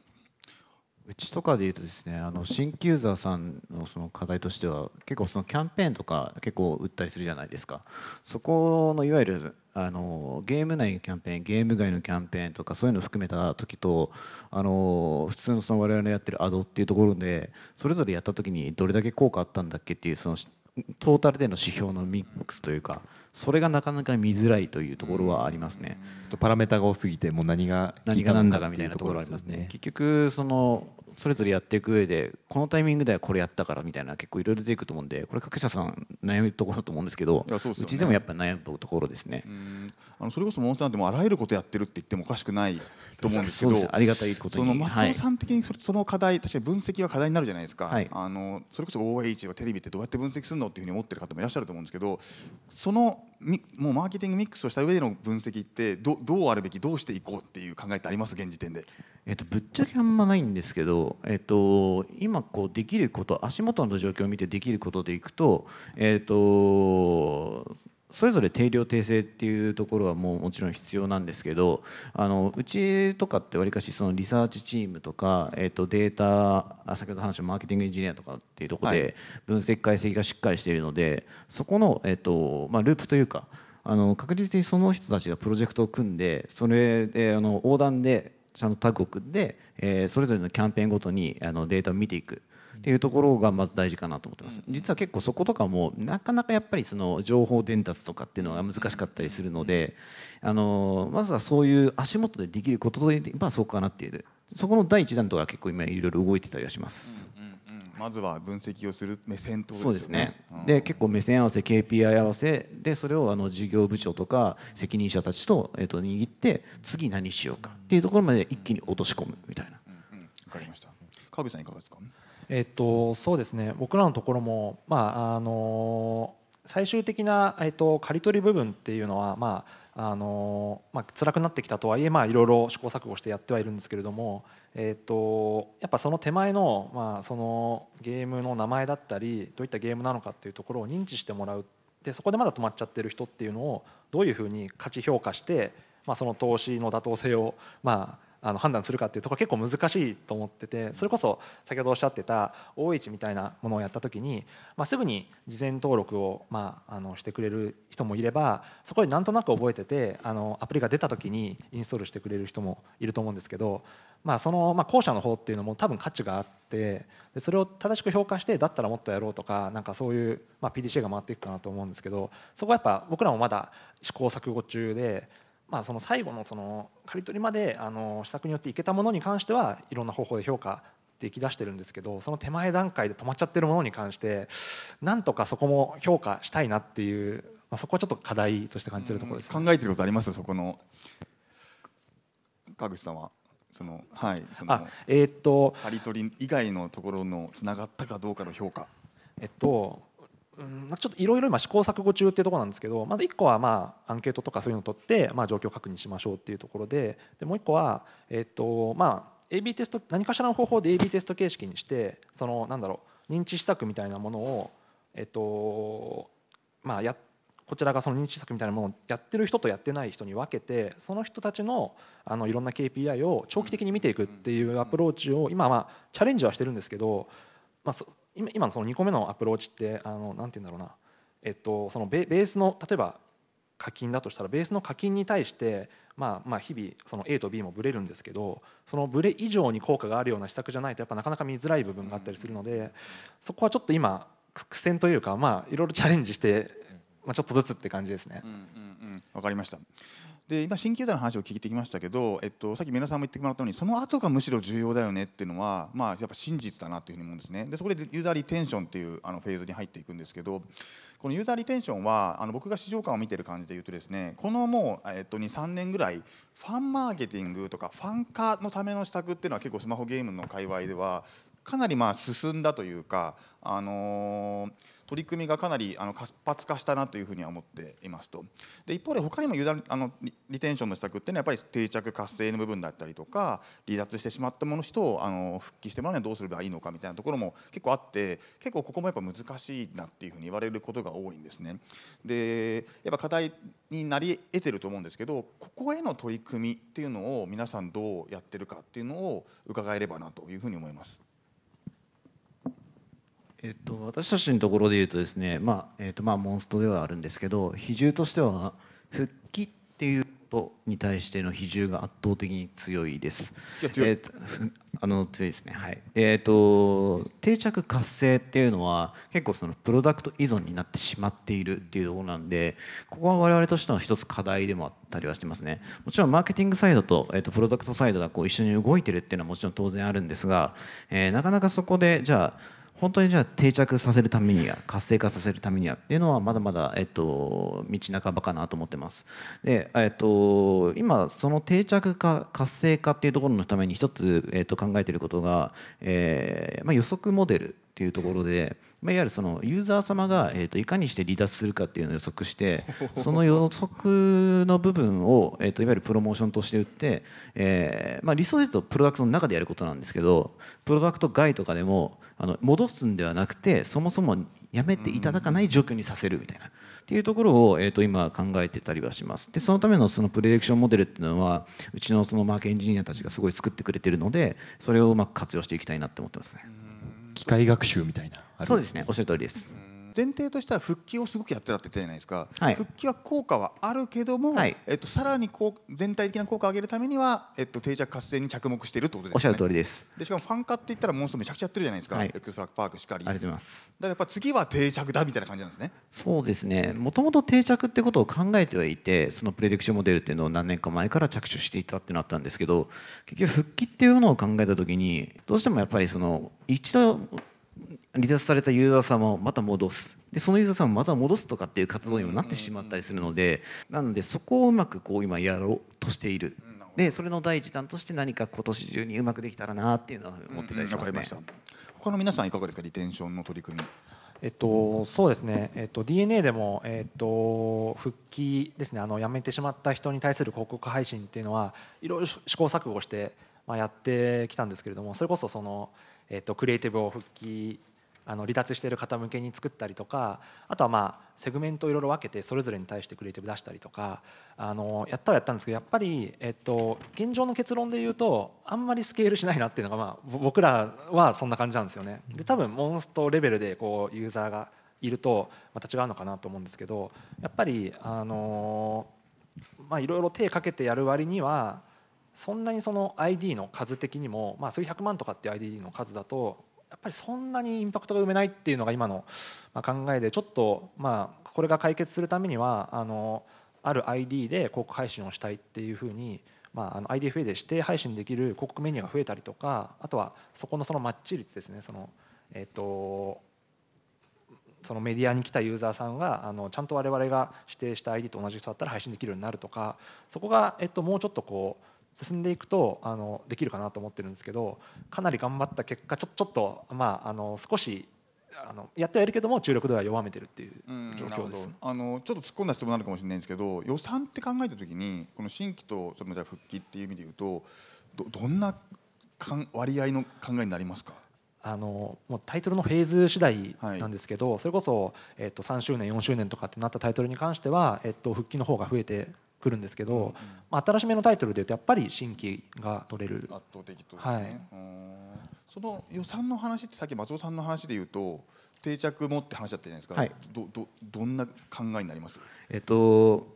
うちとかでいうとですねあの新旧座さんのその課題としては結構そのキャンペーンとか結構売ったりするじゃないですかそこのいわゆるあのゲーム内のキャンペーンゲーム外のキャンペーンとかそういうのを含めた時とあの普通のその我々のやってるアドっていうところでそれぞれやった時にどれだけ効果あったんだっけっていうそのトータルでの指標のミックスというかそれがなかなか見づらいというところはありますね。パラメータが多すぎてもう何が何が何だかみたいなところありますね。結局そのそれぞれやっていく上でこのタイミングではこれやったからみたいな結構いろいろ出ていくと思うんでこれ各社さん悩むところだと思うんですけどうす、ね,、ちでもやっぱ悩むところですねあのそれこそモンスターなんてもあらゆることやってるって言ってもおかしくないと思うんですけどありがたいことその松尾さん的にその課題、はい、確かに分析は課題になるじゃないですか、はい、あのそれこそ OH はテレビってどうやって分析するのっていうふうに思ってる方もいらっしゃると思うんですけどそのもうマーケティングミックスをした上での分析ってどどうあるべきどうしていこうっていう考えってあります現時点で。えっと、ぶっちゃけあんまないんですけど、えっと、今こうできること足元の状況を見てできることでいくと、えっと、それぞれ定量訂正っていうところはもうもちろん必要なんですけどあのうちとかってわりかしそのリサーチチームとか、えっとデータ先ほど話したマーケティングエンジニアとかっていうところで分析解析がしっかりしているので、そこの、えっとまあ、ループというかあの確実にその人たちがプロジェクトを組んでそれであの横断でちゃんとタッグを組んで、えー、それぞれのキャンペーンごとにあのデータを見ていくっていうところがまず大事かなと思ってます。実は結構そことかもなかなかやっぱりその情報伝達とかっていうのが難しかったりするので、あのまずはそういう足元でできることでまあそうかなっていう。そこの第一弾とか結構今いろいろ動いてたりはします。うんまずは分析をする目線と、ね、そうですね、うん、で結構目線合わせ KPI 合わせでそれをあの事業部長とか責任者たちと,、えー、と握って次何しようかっていうところまで一気に落とし込むみたいな。うんうん、かりました川口さんいかがですかえっと、そうですね僕らのところも、まああの最終的な、えっと、刈り取り部分っていうのは、まああのまあ辛くなってきたとはいえ、まあ、いろいろ試行錯誤してやってはいるんですけれどもえーと、やっぱその手前の,、まあ、そのゲームの名前だったりどういったゲームなのかっていうところを認知してもらうでそこでまだ止まっちゃってる人っていうのをどういうふうに価値評価して、まあ、その投資の妥当性を、まあ、あの判断するかっていうところ結構難しいと思っててそれこそ先ほどおっしゃってた OH みたいなものをやった時に、まあ、すぐに事前登録を、まあ、あのしてくれる人もいればそこでなんとなく覚えててあのアプリが出た時にインストールしてくれる人もいると思うんですけどまあ、その、まあ、後者の方っていうのも多分価値があってでそれを正しく評価してだったらもっとやろうとかなんかそういう、まあ、PDCA が回っていくかなと思うんですけどそこはやっぱ僕らもまだ試行錯誤中で。まあ、その最後のその刈り取りまであの施策によっていけたものに関してはいろんな方法で評価できだしてるんですけどその手前段階で止まっちゃってるものに関してなんとかそこも評価したいなっていう、まあ、そこはちょっと課題として感じてるところです、ね、考えてることありますそこの川口さんはそのはいそのえー、っと刈り取り以外のところのつながったかどうかの評価えっとうんちょっといろいろ今試行錯誤中っていうところなんですけどまず1個はまあアンケートとかそういうのを取ってまあ状況を確認しましょうっていうところででもう1個はえっとまあ AB テスト何かしらの方法で AB テスト形式にしてそのなんだろう認知施策みたいなものをえっとまあやってこちらがその認知策みたいなものをやってる人とやってない人に分けてその人たちのあのいろんな KPI を長期的に見ていくっていうアプローチを今はチャレンジはしてるんですけど、まあ、今今のその2個目のアプローチってあのなんて言うんだろうな、えっと、そのベースの例えば課金だとしたらベースの課金に対してまあまあ日々その A と B もブレるんですけどそのブレ以上に効果があるような施策じゃないとやっぱなかなか見づらい部分があったりするのでそこはちょっと今苦戦というかまあいろいろチャレンジしてまあ、ちょっとずつって感じですね。んうんうん、かりましたで今新球団の話を聞いてきましたけど、えっと、さっき皆さんも言ってもらったようにその後がむしろ重要だよねっていうのは、まあ、やっぱ真実だなというふうに思うんですねでそこでユーザーリテンションっていうあのフェーズに入っていくんですけどこのユーザーリテンションはあの僕が市場感を見てる感じで言うとですねこのもう、えっと、23年ぐらいファンマーケティングとかファン化のための施策っていうのは結構スマホゲームの界隈ではかなりまあ進んだというかあのー取り組みがかなりあの活発化したなというふうには思っていますとで一方で他にもユダあのリテンションの施策っていうのはやっぱり定着活性の部分だったりとか離脱してしまったもの人をあの復帰してもらうにはどうすればいいのかみたいなところも結構あって結構ここもやっぱ難しいなっていうふうに言われることが多いんですね。でやっぱ課題になり得てると思うんですけどここへの取り組みっていうのを皆さんどうやってるかっていうのを伺えればなというふうに思います。えっと、私たちのところで言うとですね、まあえっとまあ、モンストではあるんですけど比重としては復帰っていうことに対しての比重が圧倒的に強いです。強い,、えっとあの強いですね、はいえっ、と定着活性っていうのは結構そのプロダクト依存になってしまっているっていうところなんでここは我々としての一つ課題でもあったりはしてますねもちろんマーケティングサイドと,、えっと、とプロダクトサイドがこう一緒に動いてるっていうのはもちろん当然あるんですが、えー、なかなかそこでじゃあ本当にじゃあ定着させるためには活性化させるためにはっていうのはまだまだ、えっと、道半ばかなと思ってます。で、えっと、今その定着化活性化っていうところのために一つ、えっと、考えていることが、えーまあ、予測モデルていうところで、まあ、いわゆるそのユーザー様が、えー、といかにして離脱するかっていうのを予測して その予測の部分を、えー、といわゆるプロモーションとして売って、えーまあ、理想で言うとプロダクトの中でやることなんですけどプロダクト外とかでもあの戻すんではなくてそもそもやめていただかない状況にさせるみたいな。っていうところを、えー、と今考えてたりはしますでそのためのそのプレディクションモデルっていうのはうちのそのマーケエンジニアたちがすごい作ってくれてるのでそれをうまく活用していきたいなって思ってますね。機械学習みたいなそうですねおっしゃる通りです、前提としては復帰をすごくやってたってたじゃないですか、はい、復帰は効果はあるけども、はい、えっと、さらにこう全体的な効果を上げるためには、えっと、定着活性に着目しているってことですねおっしゃる通りですでしかもファン化って言ったらもうすぐめちゃくちゃやってるじゃないですか、はい、エクストラパークしかりありがとうございますだからやっぱ次は定着だみたいな感じなんですねそうですねもともと定着ってことを考えてはいてそのプレディクションモデルっていうのを何年か前から着手していたってなったんですけど結局復帰っていうのを考えた時にどうしてもやっぱりその一度離脱されたユーザーさんをまた戻すでそのユーザーさんをまた戻すとかっていう活動にもなってしまったりするのでなのでそこをうまくこう今やろうとしているでそれの第一弾として何か今年中にうまくできたらなっていうのは思ってたりしますね。うんうん、他の皆さんいかがですかリテンションの取り組みえっと、そうですね、えっと、DNA でも、えっと、復帰ですねあの辞めてしまった人に対する広告配信っていうのはいろいろ試行錯誤して、まあ、やってきたんですけれどもそれこそそのえっと、クリエイティブを復帰あの離脱している方向けに作ったりとかあとはまあセグメントをいろいろ分けてそれぞれに対してクリエイティブ出したりとかあのやったはやったんですけどやっぱり、えっと、現状の結論で言うとあんまりスケールしないなっていうのが、まあ、僕らはそんな感じなんですよね。で多分モンストレベルでこうユーザーがいるとまた違うのかなと思うんですけどやっぱりあのまあいろいろ手かけてやる割にはそんなにその ID の数的にも、まあ、数百万とかっていう ID の数だとやっぱりそんなにインパクトが埋めないっていうのが今の考えでちょっとまあこれが解決するためにはあのある ID で広告配信をしたいっていうふうに、まあ、あの IDFA で指定配信できる広告メニューが増えたりとかあとはそこのそのマッチ率ですねその、えっと、そのメディアに来たユーザーさんがあのちゃんと我々が指定した ID と同じ人だったら配信できるようになるとかそこが、えっと、もうちょっとこう進んでいくとあのできるかなと思ってるんですけどかなり頑張った結果ちょちょっと、まあ、あの少しあのやってはいるけども注力度は弱めてるっていう状況です、あのちょっと突っ込んだ質問になるかもしれないんですけど予算って考えた時にこの新規とそのじゃ復帰っていう意味で言うとどどんなかん割合の考えになりますかあのもうタイトルのフェーズ次第なんですけど、はい、それこそ、えっと、3周年4周年とかってなったタイトルに関しては、えっと、復帰の方が増えてくるんですけど、まあ、新しめのタイトルでいうとやっぱり新規が取れる圧倒的と、ね、はい、その予算の話ってさっき松尾さんの話でいうと定着もって話だったじゃないですか、はい、どどどんな考えになりますえっと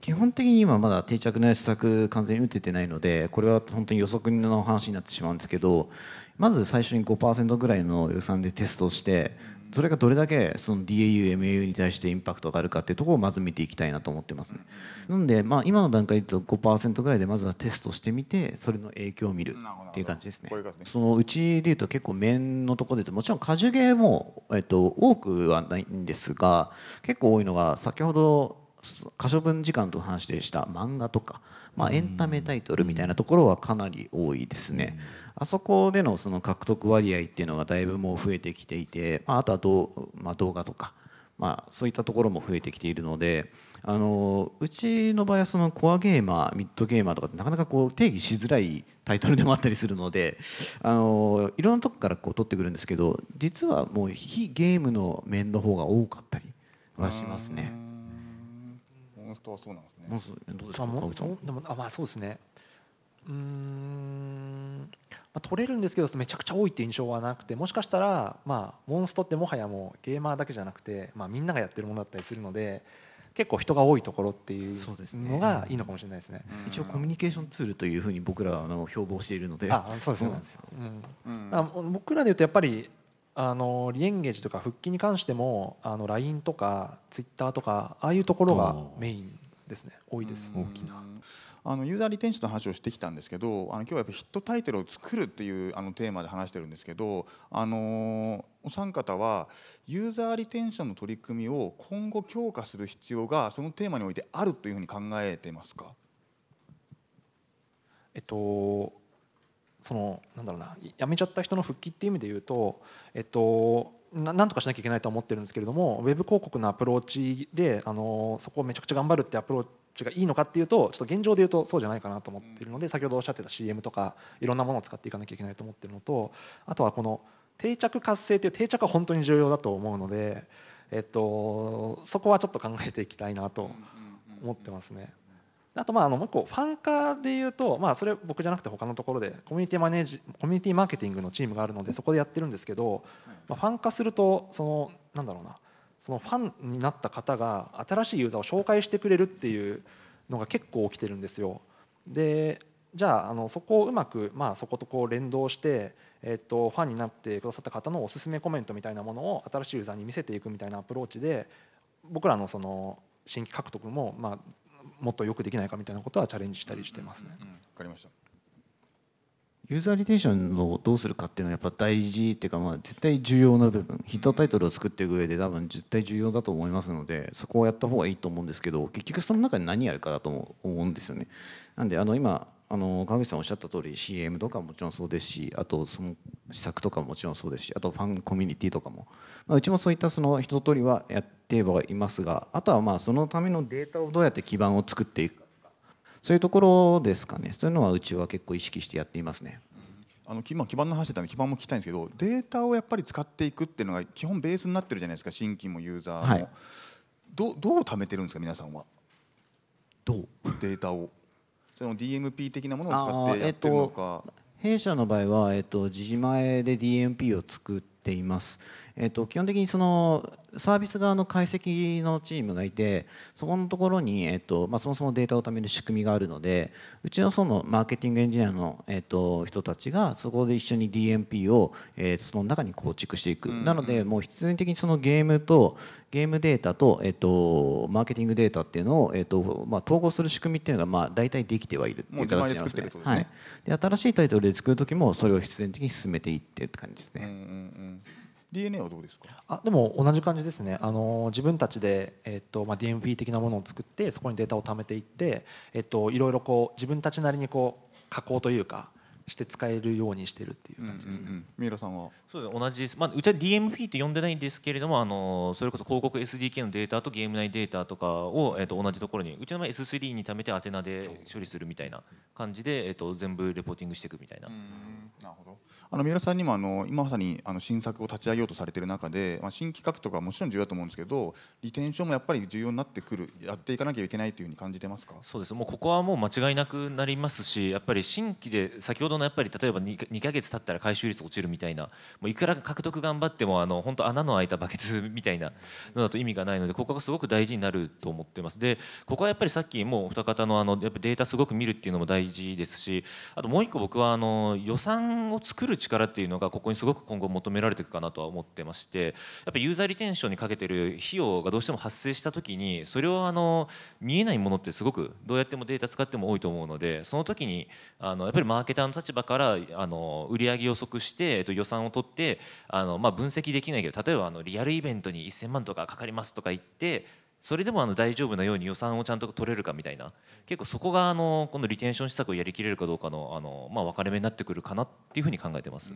基本的に今まだ定着の施策完全に打ててないのでこれは本当に予測の話になってしまうんですけどまず最初に5%ぐらいの予算でテストしてそれがどれだけその DAU、MAU に対してインパクトがあるかっていうところをまず見ていきたいなと思ってますね。なので、まあ、今の段階で言うと5%ぐらいでまずはテストしてみてそれの影響を見るっていう感じですね。ううねそのうちで言うと結構面のところでもちろん果樹芸も、えっと、多くはないんですが結構多いのが先ほど可処分時間と話でした漫画とか、まあ、エンタメタイトルみたいなところはかなり多いですね。うんあそこでのその獲得割合っていうのがだいぶもう増えてきていて、まあ、あとはどう、まあ、動画とか、まあ、そういったところも増えてきているのであのうちの場合はそのコアゲーマーミッドゲーマーとかってなかなかこう定義しづらいタイトルでもあったりするのであのいろんなとこからこう取ってくるんですけど実はもう非ゲームの面の方が多かったりはしますね。モンストはそうなんですね。どうですか、でもあまあそうですね。うんまあ、取れるんですけどめちゃくちゃ多いって印象はなくてもしかしたら、まあ、モンストってもはやもうゲーマーだけじゃなくて、まあ、みんながやってるものだったりするので結構人が多いところっていうのがいいのかもしれないですね、ねうん、一応コミュニケーションツールというふうに僕らの標榜しているのであそうですそうなんですよ、うん、僕らで言うとやっぱりあのリエンゲージとか復帰に関してもあの LINE とか Twitter とかああいうところがメインですね多いです大きなあのユーザーリテンションの話をしてきたんですけどあの今日はやっぱヒットタイトルを作るっていうあのテーマで話してるんですけどあのお三方はユーザーリテンションの取り組みを今後強化する必要がそのテーマにおいてあるというふうに考えていますかえっとそのなんだろうな辞めちゃった人の復帰っていう意味で言うと、えっと、なんとかしなきゃいけないと思ってるんですけれどもウェブ広告のアプローチであのそこをめちゃくちゃ頑張るってアプローチがいいのかっていうとちょっと現状で言うとそうじゃないかなと思っているので先ほどおっしゃってた CM とかいろんなものを使っていかなきゃいけないと思ってるのとあとはこの定着活性という定着は本当に重要だと思うので、えっと、そこはちょっと考えていきたいなと思ってますね。あとまああのもう一個ファン化でいうと、まあ、それ僕じゃなくて他のところでコミュニティマネージコミュニティマーケティングのチームがあるのでそこでやってるんですけど、まあ、ファン化するとそのなんだろうなそのファンになった方が新しいユーザーを紹介してくれるっていうのが結構起きてるんですよ。でじゃああのそこをうまく、まあ、そことこう連動して、えっと、ファンになってくださった方のおすすめコメントみたいなものを新しいユーザーに見せていくみたいなアプローチで僕らのその新規獲得も、まあ、もっとよくできないかみたいなことはチャレンジしたりしてますね。わ、うんうん、かりましたユーザーリテーションをどうするかっていうのはやっぱ大事っていうかまあ絶対重要な部分ヒットタイトルを作っていく上で多分絶対重要だと思いますのでそこをやった方がいいと思うんですけど結局その中で何やるかだと思うんですよね。なんであの今あの川口さんおっしゃった通り CM とかもちろんそうですしあとその施策とかももちろんそうですしあとファンコミュニティとかも、まあ、うちもそういったその一通りはやってはいますがあとはまあそのためのデータをどうやって基盤を作っていくかとかそういうところですかねそういうのはうちは結構意識してやっていますね。あの今基盤の話してたんで基盤も聞きたいんですけどデータをやっぱり使っていくっていうのが基本ベースになってるじゃないですか新規もユーザーも、はい、どどう貯めてるんですか皆さんはどうデータをその DMP 的なものを使ってやってるのか、えっ弊社の場合は、えっと、自前で DMP を作っていますえっと基本的にそのサービス側の解析のチームがいてそこのところに、えっとまあ、そもそもデータを貯める仕組みがあるのでうちのそのマーケティングエンジニアの、えっと人たちがそこで一緒に DMP を、えと、その中に構築していく、うんうん、なのでもう必然的にそのゲームとゲームデータと,、えっとマーケティングデータっていうのを、えっとまあ、統合する仕組みっていうのが、まあ、大体できてはいるっていう形すね。で、ねはい、新しいタイトルで作る時もそれを必然的に進めていってって感じですね。うんうんうん DNA はどうですかあでも同じ感じですねあの自分たちで、えっとまあ、DMP 的なものを作ってそこにデータを貯めていって、えっと、いろいろこう自分たちなりにこう加工というかして使えるようにしてるっていう感じですね。うんうんうん、三浦さんはそう同じです、まあ、うちは DMP って呼んでないんですけれどもあのそれこそ広告 SDK のデータとゲーム内データとかを、えー、と同じところにうちの場合 S3 に貯めて宛名で処理するみたいな感じで、えー、と全部レポーティングしていくみたいな。なるほどあの三浦さんにもあの今まさにあの新作を立ち上げようとされてる中で、まあ、新企画とかもちろん重要だと思うんですけどリテンションもやっぱり重要になってくるやっていかなきゃいけないというふうに感じてますかそうですもうここはもう間違いなくなりますしやっぱり新規で先ほどのやっぱり例えば 2, 2ヶ月経ったら回収率落ちるみたいなもういくら獲得頑張ってもあの本当穴の開いたバケツみたいなのだと意味がないのでここがすごく大事になると思ってますでここはやっぱりさっきもう二方のあのやっぱデータすごく見るっていうのも大事ですしあともう一個僕はあの予算を作るる力っていうのがここにすごく今後求められていくかなとは思ってましてやっぱユーザーリテンションにかけてる費用がどうしても発生した時にそれをあの見えないものってすごくどうやってもデータ使っても多いと思うのでその時にあのやっぱりマーケターの立場からあの売り上げ予測して、えっと、予算を取ってあの、まあ、分析できないけど例えばあのリアルイベントに1,000万とかかかりますとか言ってそれでもあの大丈夫なように予算をちゃんと取れるかみたいな結構そこがあのこのリテンション施策をやりきれるかどうかのあの、まあ、分かれ目になってくるかなっていうふうに考えてます。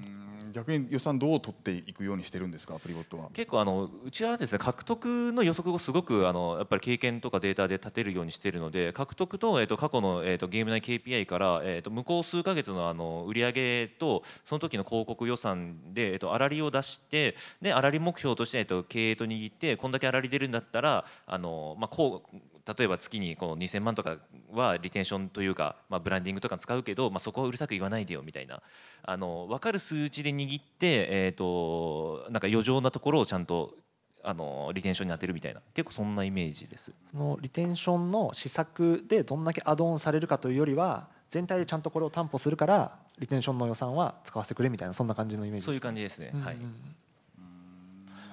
逆に予算どう取っていくようにしてるんですかプリゴットは結構あのうちはですね獲得の予測をすごくあのやっぱり経験とかデータで立てるようにしてるので獲得と,、えと過去の、えー、とゲーム内 KPI から、えと向こう数か月のあの売上とその時の広告予算で、えー、と粗利を出してで粗利目標として、えと経営と握ってこんだけ粗利出るんだったらああの、まあ、こう例えば月にこの2,000万とかはリテンションというか、まあ、ブランディングとか使うけど、まあ、そこはうるさく言わないでよみたいなあの分かる数値で握って、えーと、なんか余剰なところをちゃんとあのリテンションに当てるみたいな結構そんなイメージですそのリテンションの施策でどんだけアドオンされるかというよりは全体でちゃんとこれを担保するからリテンションの予算は使わせてくれみたいなそんな感じのイメージ、ね、そういう感じですね、はい、うん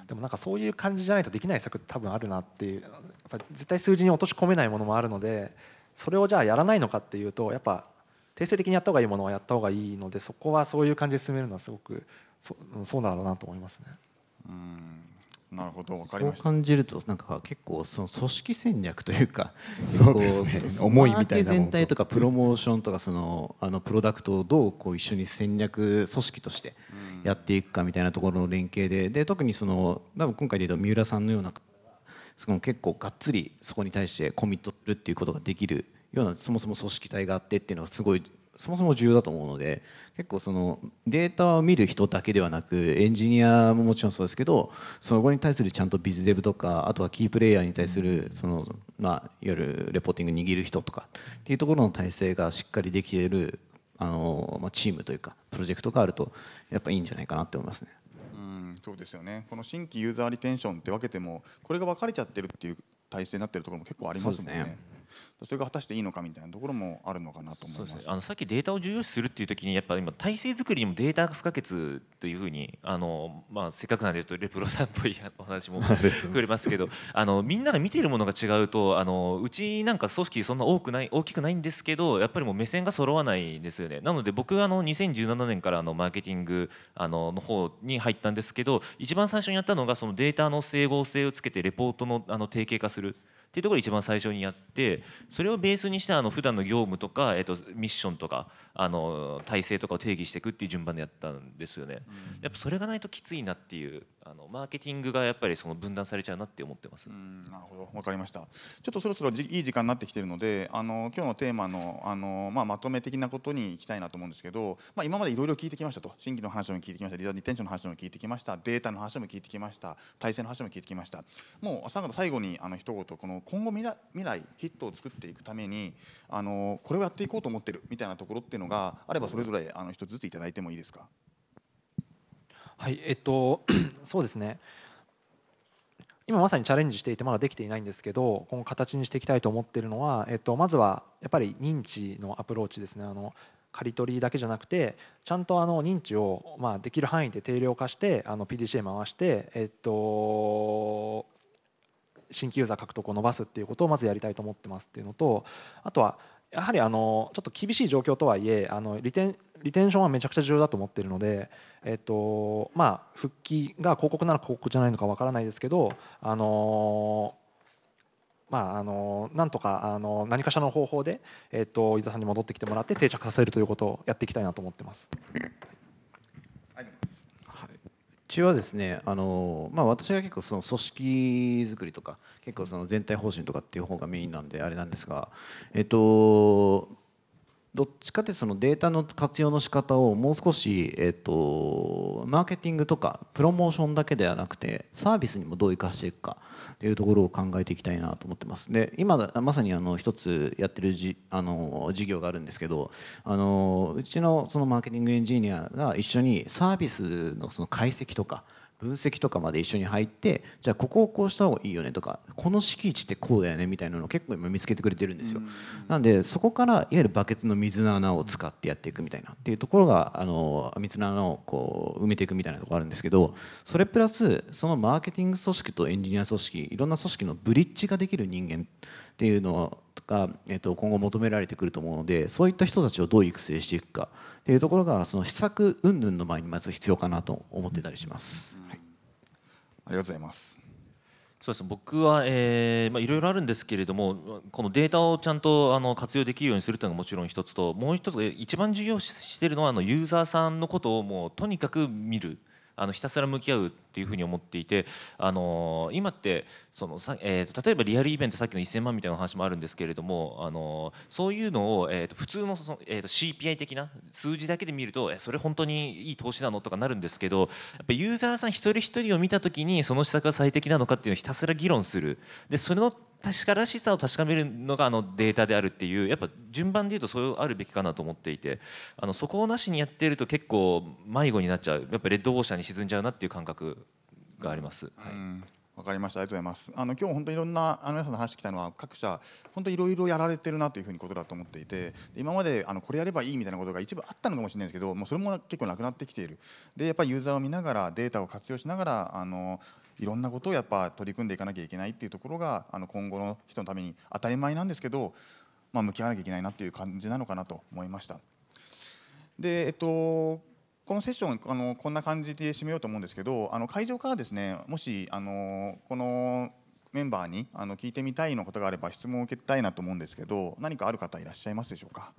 でもなんかそういう感じじゃないとできない策って多分あるなっていうやっぱ絶対数字に落とし込めないものもあるのでそれをじゃあやらないのかっていうとやっぱ定性的にやった方がいいものはやった方がいいのでそこはそういう感じで進めるのはすごくそそうなのかなと思いますね。うんなるほど分かりました感じるとなんか結構その組織戦略というか そう思いみたいな全体とかプロモーションとかそのあのプロダクトをどうこう一緒に戦略組織としてやっていくかみたいなところの連携でで特にその多分今回で言うと三浦さんのようなその結構がっつりそこに対してコミットするっていうことができるようなそもそも組織体があってっていうのはすごいそもそも重要だと思うので結構そのデータを見る人だけではなくエンジニアももちろんそうですけどそこに対するちゃんとビズデブとかあとはキープレイヤーに対するその、まあ、いわゆるレポーティング握る人とかっていうところの体制がしっかりできているあの、まあ、チームというかプロジェクトがあるとやっぱいいんじゃないかなって思いますね。うんそうですよねこの新規ユーザーリテンションって分けてもこれが分かれちゃってるっていう体制になってるところも結構ありますもんね。それが果たしていいのかみたいなところもあるのかなと思います、あのさっきデータを重要視するっていう時にやっぱ今体制作りにもデータが不可欠というふうにあの、まあ、せっかくなんでちょっとレプロさんっぽいお話もくれますけど あのみんなが見ているものが違うとあのうちなんか組織そんな多くない大きくないんですけどやっぱりもう目線が揃わないですよね。なので僕あの2017年からあのマーケティングあのの方に入ったんですけど一番最初にやったのがそのデータの整合性をつけてレポートのあの定型化する。ていうところを一番最初にやってそれをベースにしてあの普段の業務とか、えー、とミッションとかあの体制とかを定義していくっていう順番でやったんですよね。やっぱそれがないときついなっていうあのマーケティングがやっぱりその分断されちゃうなって思ってます。なるほど、わかりました。ちょっとそろそろいい時間になってきているので、あの今日のテーマのあのまあまとめ的なことに行きたいなと思うんですけど、まあ今までいろいろ聞いてきましたと、新規の話も聞いてきました、リーダーリテンションの話も聞いてきました、データの話も聞いてきました、体制の話も聞いてきました。もう最後最後にあの一言この今後未来未来ヒットを作っていくために、あのこれをやっていこうと思ってるみたいなところっていうのがあればそれぞれあの一つずついただいてもいいですか。はいえっと、そうですね今まさにチャレンジしていてまだできていないんですけどこの形にしていきたいと思っているのは、えっと、まずはやっぱり認知のアプローチですねあの刈り取りだけじゃなくてちゃんとあの認知を、まあ、できる範囲で定量化してあの PDCA 回して、えっと、新規ユーザー獲得を伸ばすっていうことをまずやりたいと思ってますっていうのとあとはやはりあのちょっと厳しい状況とはいえあのリテンリテンションはめちゃくちゃ重要だと思っているので、えっとまあ、復帰が広告なら広告じゃないのかわからないですけど、あのまあ、あのなんとかあの何かしらの方法で、えっと、伊沢さんに戻ってきてもらって定着させるということをやっていきたいなと思ってます。ちはですねあの、まあ、私が結構その組織作りとか結構その全体方針とかっていう方がメインなんであれなんですがえっとどっちかってそのデータの活用の仕方をもう少し、えーと、マーケティングとかプロモーションだけではなくてサービスにもどう生かしていくかというところを考えていきたいなと思ってますで今まさにあの一つやってるじあの事業があるんですけどあのうちのそのマーケティングエンジニアが一緒にサービスのその解析とか分析とかまで一緒に入ってじゃあここをこうした方がいいよねとかこの敷地ってこうだよねみたいなのを結構今見つけてくれてるんですよ。なんでそこからいわゆるバケツの水の穴を使ってやっていくみたいなっていうところがあの水の穴をこう埋めていくみたいなところあるんですけどそれプラスそのマーケティング組織とエンジニア組織いろんな組織のブリッジができる人間っていうのをが、えっと今後求められてくると思うのでそういった人たちをどう育成していくかっていうところがその施策云々の前にまず必要かなと思ってたりします。ありがとうございます。そうです僕は、えまいろいろあるんですけれどもこのデータをちゃんとあの活用できるようにするというのがもちろん一つともう一つ一番重要視しているのはあのユーザーさんのことをもうとにかく見る。あのひたすら向き合うっていうふうに思っていて、あの今ってそのさ、えーと、例えばリアルイベントさっきの1,000万みたいな話もあるんですけれども、あのそういうのを、えーと、普通のその、えーと、CPI 的な数字だけで見るとそれ本当にいい投資なのとかなるんですけどやっぱユーザーさん一人一人を見た時にその施策が最適なのかっていうのをひたすら議論するでその確からしさを確かめるのがあのデータであるっていうやっぱ順番で言うとそうあるべきかなと思っていてあのそこをなしにやってると結構迷子になっちゃうやっぱレッドオーシャンに沈んじゃうなっていう感覚があります。はいわかりました。ありがとうございます。あの今日本当にいろんなあの皆さんの話してきたのは各社本当いろいろやられてるなというふうにことだと思っていて、今まであのこれやればいいみたいなことが一部あったのかもしれないですけど、もうそれも結構なくなってきている。でやっぱりユーザーを見ながらデータを活用しながらあのいろんなことをやっぱ取り組んでいかなきゃいけないっていうところがあの今後の人のために当たり前なんですけど、まあ、向き合わなきゃいけないなっていう感じなのかなと思いました。でえっとこのセッションあのこんな感じで締めようと思うんですけどあの会場からですねもしあのこのメンバーにあの聞いてみたいのことがあれば質問を受けたいなと思うんですけど何かある方いらっしゃいますでしょうか。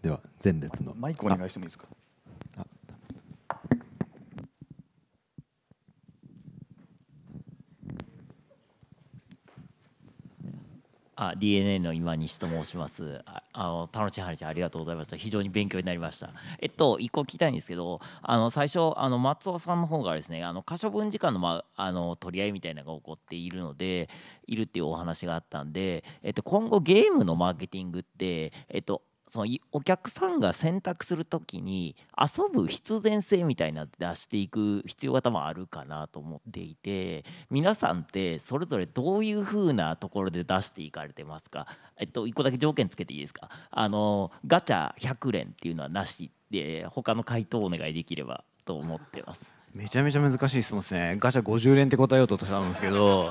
では前列のマイクお願いしてもいいですかあ DNA の今西と申しますあの楽しい話ありがとうございました非常に勉強になりましたえっと一個聞きたいんですけどあの最初あの松尾さんの方がですねあの可処分時間の,、ま、あの取り合いみたいなのが起こっているのでいるっていうお話があったんで、えっと、今後ゲームのマーケティングって、えっと、そのお客さんが選択する時に遊ぶ必然性みたいな出していく必要が多分あるかなと思っていて皆さんってそれぞれどういうふうなところで出していかれてますかえっと1個だけ条件つけていいですかあのガチャ100連っていうのはなしで他の回答をお願いできればと思ってます。めちゃめちゃ難しい質問ですねガチャ50連って答えようとしたんですけど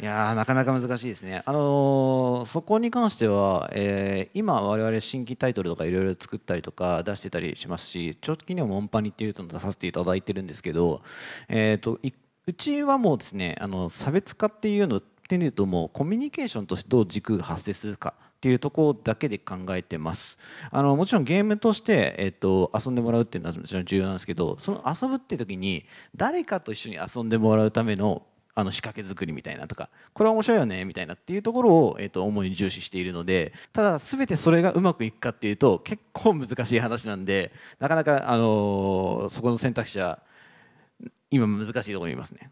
いやなかなか難しいですね、あのー、そこに関しては、えー、今、我々新規タイトルとかいろいろ作ったりとか出してたりしますし長期的にはモンパニっていうのを出させていただいてるんですけど、えーと、うちはもうですねあの差別化っていうのっていうともうコミュニケーションとしてどう軸が発生するか。っていうとこだけで考えてますあのもちろんゲームとして、えーと、遊んでもらうっていうのはもちろん重要なんですけどその遊ぶって時に誰かと一緒に遊んでもらうためのあの仕掛け作りみたいなとかこれは面白いよねみたいなっていうところを、えー、と主に重視しているのでただ全てそれがうまくいくかっていうと結構難しい話なんでなかなか、あのそこの選択肢は今難しいところにいますね。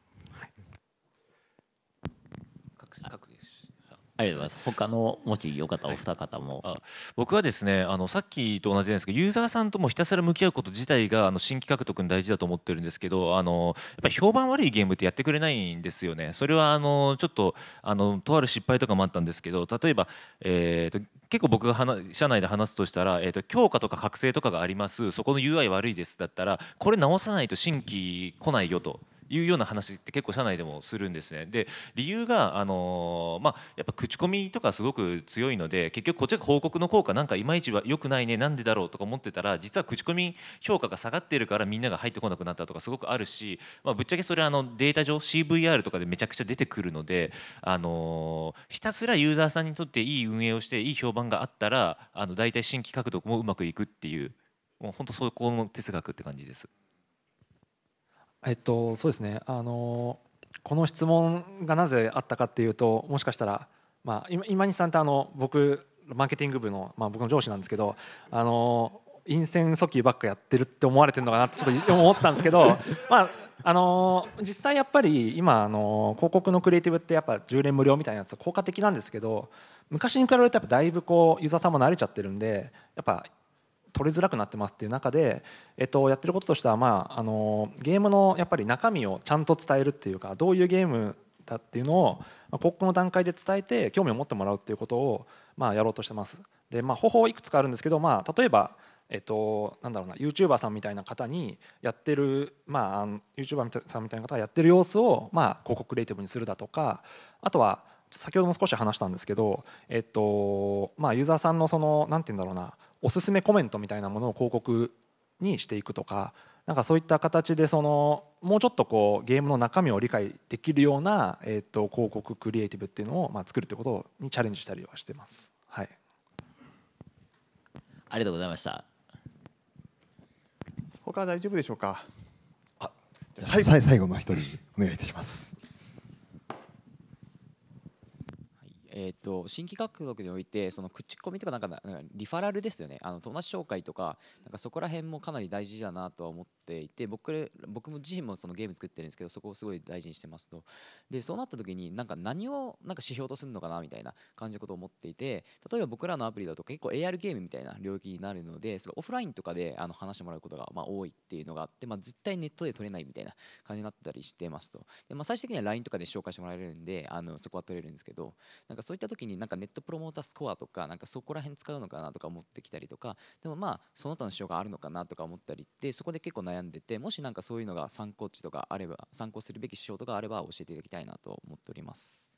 ありがとうございます。他のもしよかったお二方も、はい、僕はですね、あのさっきと同じなですけど、ユーザーさんともひたすら向き合うこと自体があの新規獲得に大事だと思ってるんですけど、あのやっぱり評判悪いゲームってやってくれないんですよね。それはあのちょっとあのとある失敗とかもあったんですけど、例えばえっ、ー、と結構僕が社内で話すとしたら、えーと強化とか覚醒とかがありますそこの UI 悪いですだったらこれ直さないと新規来ないよというような話って結構社内でもするんですね。で理由が、あのまあ、やっぱ口コミとかすごく強いので結局こっちが報告の効果なんかいまいちは良くないねなんでだろうとか思ってたら実は口コミ評価が下がってるからみんなが入ってこなくなったとかすごくあるし、まあ、ぶっちゃけそれあのデータ上 CVR とかでめちゃくちゃ出てくるので、あのひたすらユーザーさんにとっていい運営をしていい評判があったらあの大体新規獲得もうまくいくっていうもう本当そこの哲学って感じです。えっとそうですねあのこの質問がなぜあったかっていうともしかしたら、まあ、今西さんってあの僕マーケティング部の、まあ、僕の上司なんですけどあの陰線訴求ばっかやってるって思われてるのかなってちょっと思ったんですけど、まあ、あの実際やっぱり今あの広告のクリエイティブってやっぱ10連無料みたいなやつ効果的なんですけど昔に比べるとやっぱだいぶこうユーザーさんも慣れちゃってるんでやっぱ取りづらくなってますっていう中で、えっと、やってることとしては、まあ、あのゲームのやっぱり中身をちゃんと伝えるっていうかどういうゲームだっていうのを、まあ、ここの段階で伝えて興味を持ってもらうっていうことを、まあ、やろうとしてます。でまあ、方法いくつかあるんですけど、まあ、例えばえっと、なんだろうな YouTuber さんみたいな方にやってる、まあ、YouTuber さんみたいな方がやってる様子を、まあ、広告クリエイティブにするだとかあとは先ほども少し話したんですけど、えっとまあ、ユーザーさんのその何て言うんだろうなおすすめコメントみたいなものを広告にしていくとかなんかそういった形でそのもうちょっとこうゲームの中身を理解できるような、えーと、広告クリエイティブっていうのを、まあ、作るということにチャレンジしたりはしてます。はい、ありがとうございました他大丈夫でしょうかあ最後最後の一人お願いいたしますえーと、新規獲得においてその口コミとかなんかリファラルですよねあの友達紹介とかなんかそこら辺もかなり大事だなとは思っていて僕僕も自身もそのゲーム作ってるんですけどそこをすごい大事にしてますとでそうなった時になんか何をなんか指標とするのかなみたいな感じのことを思っていて例えば僕らのアプリだと結構 AR ゲームみたいな領域になるのでそごオフラインとかであの話してもらうことがまあ多いっていうのがあって、まあ、絶対ネットで取れないみたいな感じになったりしてますとで、まあ、最終的には LINE とかで紹介してもらえるんであのそこは取れるんですけどなんかそういった時になんかネットプロモータースコアとかなんかそこら辺使うのかなとか思ってきたりとかでもまあその他の仕様があるのかなとか思ったりってそこで結構悩んでてもしなんかそういうのが参考値とかあれば参考するべき仕様とかあれば教えていただきたいなと思っております。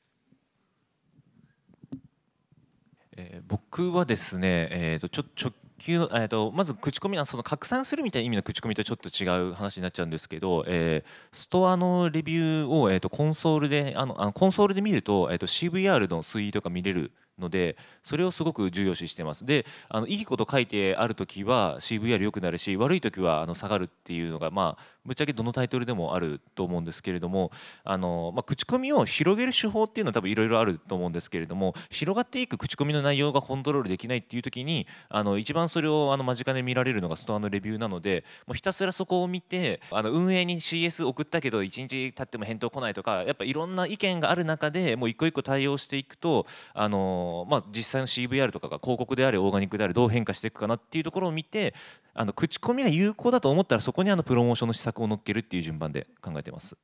えー、僕はですね、えーと、とちょちょ急の、えーと、まず口コミその拡散するみたいな意味の口コミとちょっと違う話になっちゃうんですけど、えー、ストアのレビューを、えーと、コンソールであのあのコンソールで見ると,、えーと、と CVR の推移とか見れるのでそれをすごく重要視してますであのいいこと書いてある時は CVR 良くなるし悪い時はあの下がるっていうのがまあぶっちゃけどのタイトルでもあると思うんですけれどもあの、まあ、口コミを広げる手法っていうのは多分いろいろあると思うんですけれども広がっていく口コミの内容がコントロールできないっていう時にあの一番それをあの間近で見られるのがストアのレビューなのでもうひたすらそこを見てあの運営に CS 送ったけど1日経っても返答来ないとかやっぱいろんな意見がある中でもう一個一個対応していくとあの、まあ、実際の CVR とかが広告であれオーガニックであれどう変化していくかなっていうところを見てあの口コミが有効だと思ったらそこにあのプロモーションの施策を乗っけるっていう順番で考えてます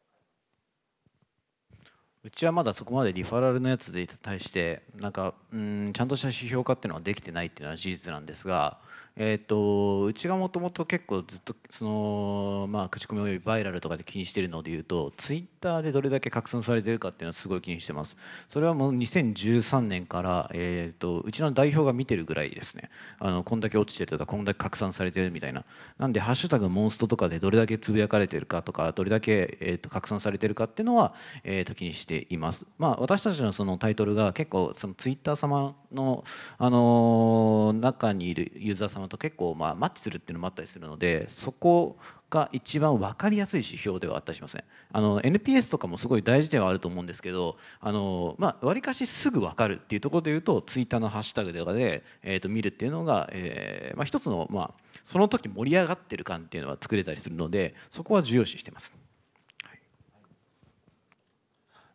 うちはまだそこまでリファラルのやつに対してなんかうんちゃんとした指標化っていうのはできてないっていうのは事実なんですがえーと、うちがもともと結構ずっとその、まあ、口コミおよびバイラルとかで気にしてるのでいうとツイッターでどれだけ拡散されてるかっていうのはすごい気にしてますそれはもう2013年から、えーと、うちの代表が見てるぐらいですねあのこんだけ落ちてるとかこんだけ拡散されてるみたいななんで「ハッシュタグモンスト」とかでどれだけつぶやかれてるかとかどれだけ、えーと、と拡散されてるかっていうのは、えー、と気にしていますまあ私たちのそのタイトルが結構そのツイッター様の、あのー、中にいるユーザー様と結構まあマッチするっていうのもあったりするのでそこが一番分かりやすい指標ではあったりしませんあの NPS とかもすごい大事ではあると思うんですけどあのまあ割かしすぐ分かるっていうところでいうとツイッターのハッシュタグとかで、えと見るっていうのが、えまあ、一つの、まあ、その時盛り上がってる感っていうのは作れたりするのでそこは重要視してます。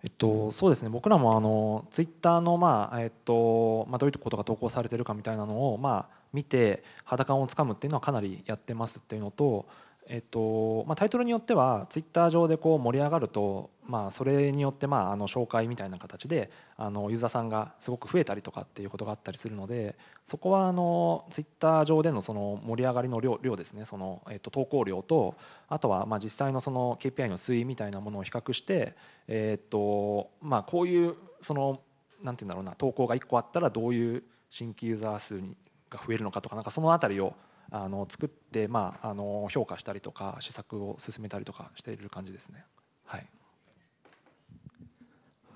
えっと、そうですね僕らもあのツイッターの、まあえっとまあ、どういうことが投稿されてるかみたいなのを、まあ見て肌感をつかむっていうのはかなりやってますっていうのと、えっとまあ、タイトルによってはツイッター上でこう盛り上がると、まあ、それによってまああの紹介みたいな形であのユーザーさんがすごく増えたりとかっていうことがあったりするのでそこはあのツイッター上でのその盛り上がりの量量ですねその、えっと、投稿量とあとはまあ実際のその KPI の推移みたいなものを比較して、えっとまあ、こういうその何て言うんだろうな投稿が1個あったらどういう新規ユーザー数にが増えるのかとかなんかその辺りをあの作って、まあ、あの評価したりとか施策を進めたりとかしている感じですね。はい、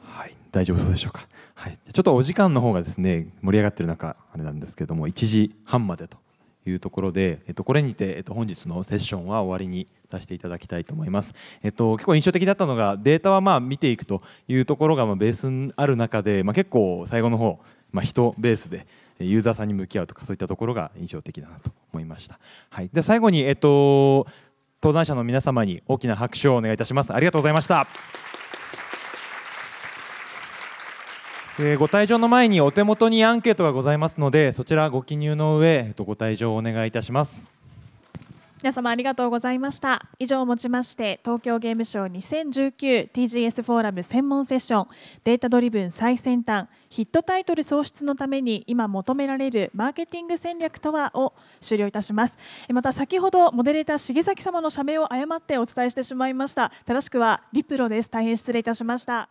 はい、大丈夫そうでしょうか、はい、ちょっとお時間の方がですね盛り上がってる中あれなんですけども1時半までというところで、えっと、これにて、えっと、本日のセッションは終わりにさせていただきたいと思います、えっと、結構印象的だったのがデータはまあ見ていくというところがまベースにある中で、まあ、結構最後の方、まあ、人ベースでユーザーさんに向き合うとかそういったところが印象的だなと思いました。はい、で最後に、えっと、登壇者の皆様に大きな拍手をお願いいたします。ありがとうございました。えー、ご退場の前にお手元にアンケートがございますのでそちらご記入の上、えっと、ご退場をお願いいたします。皆様ありがとうございました以上をもちまして東京ゲームショウ 2019TGS フォーラム専門セッションデータドリブン最先端ヒットタイトル創出のために今求められるマーケティング戦略とはを終了いたしますまた先ほどモデレーター重崎様の社名を誤ってお伝えしてしまいました正しくはリプロです大変失礼いたしました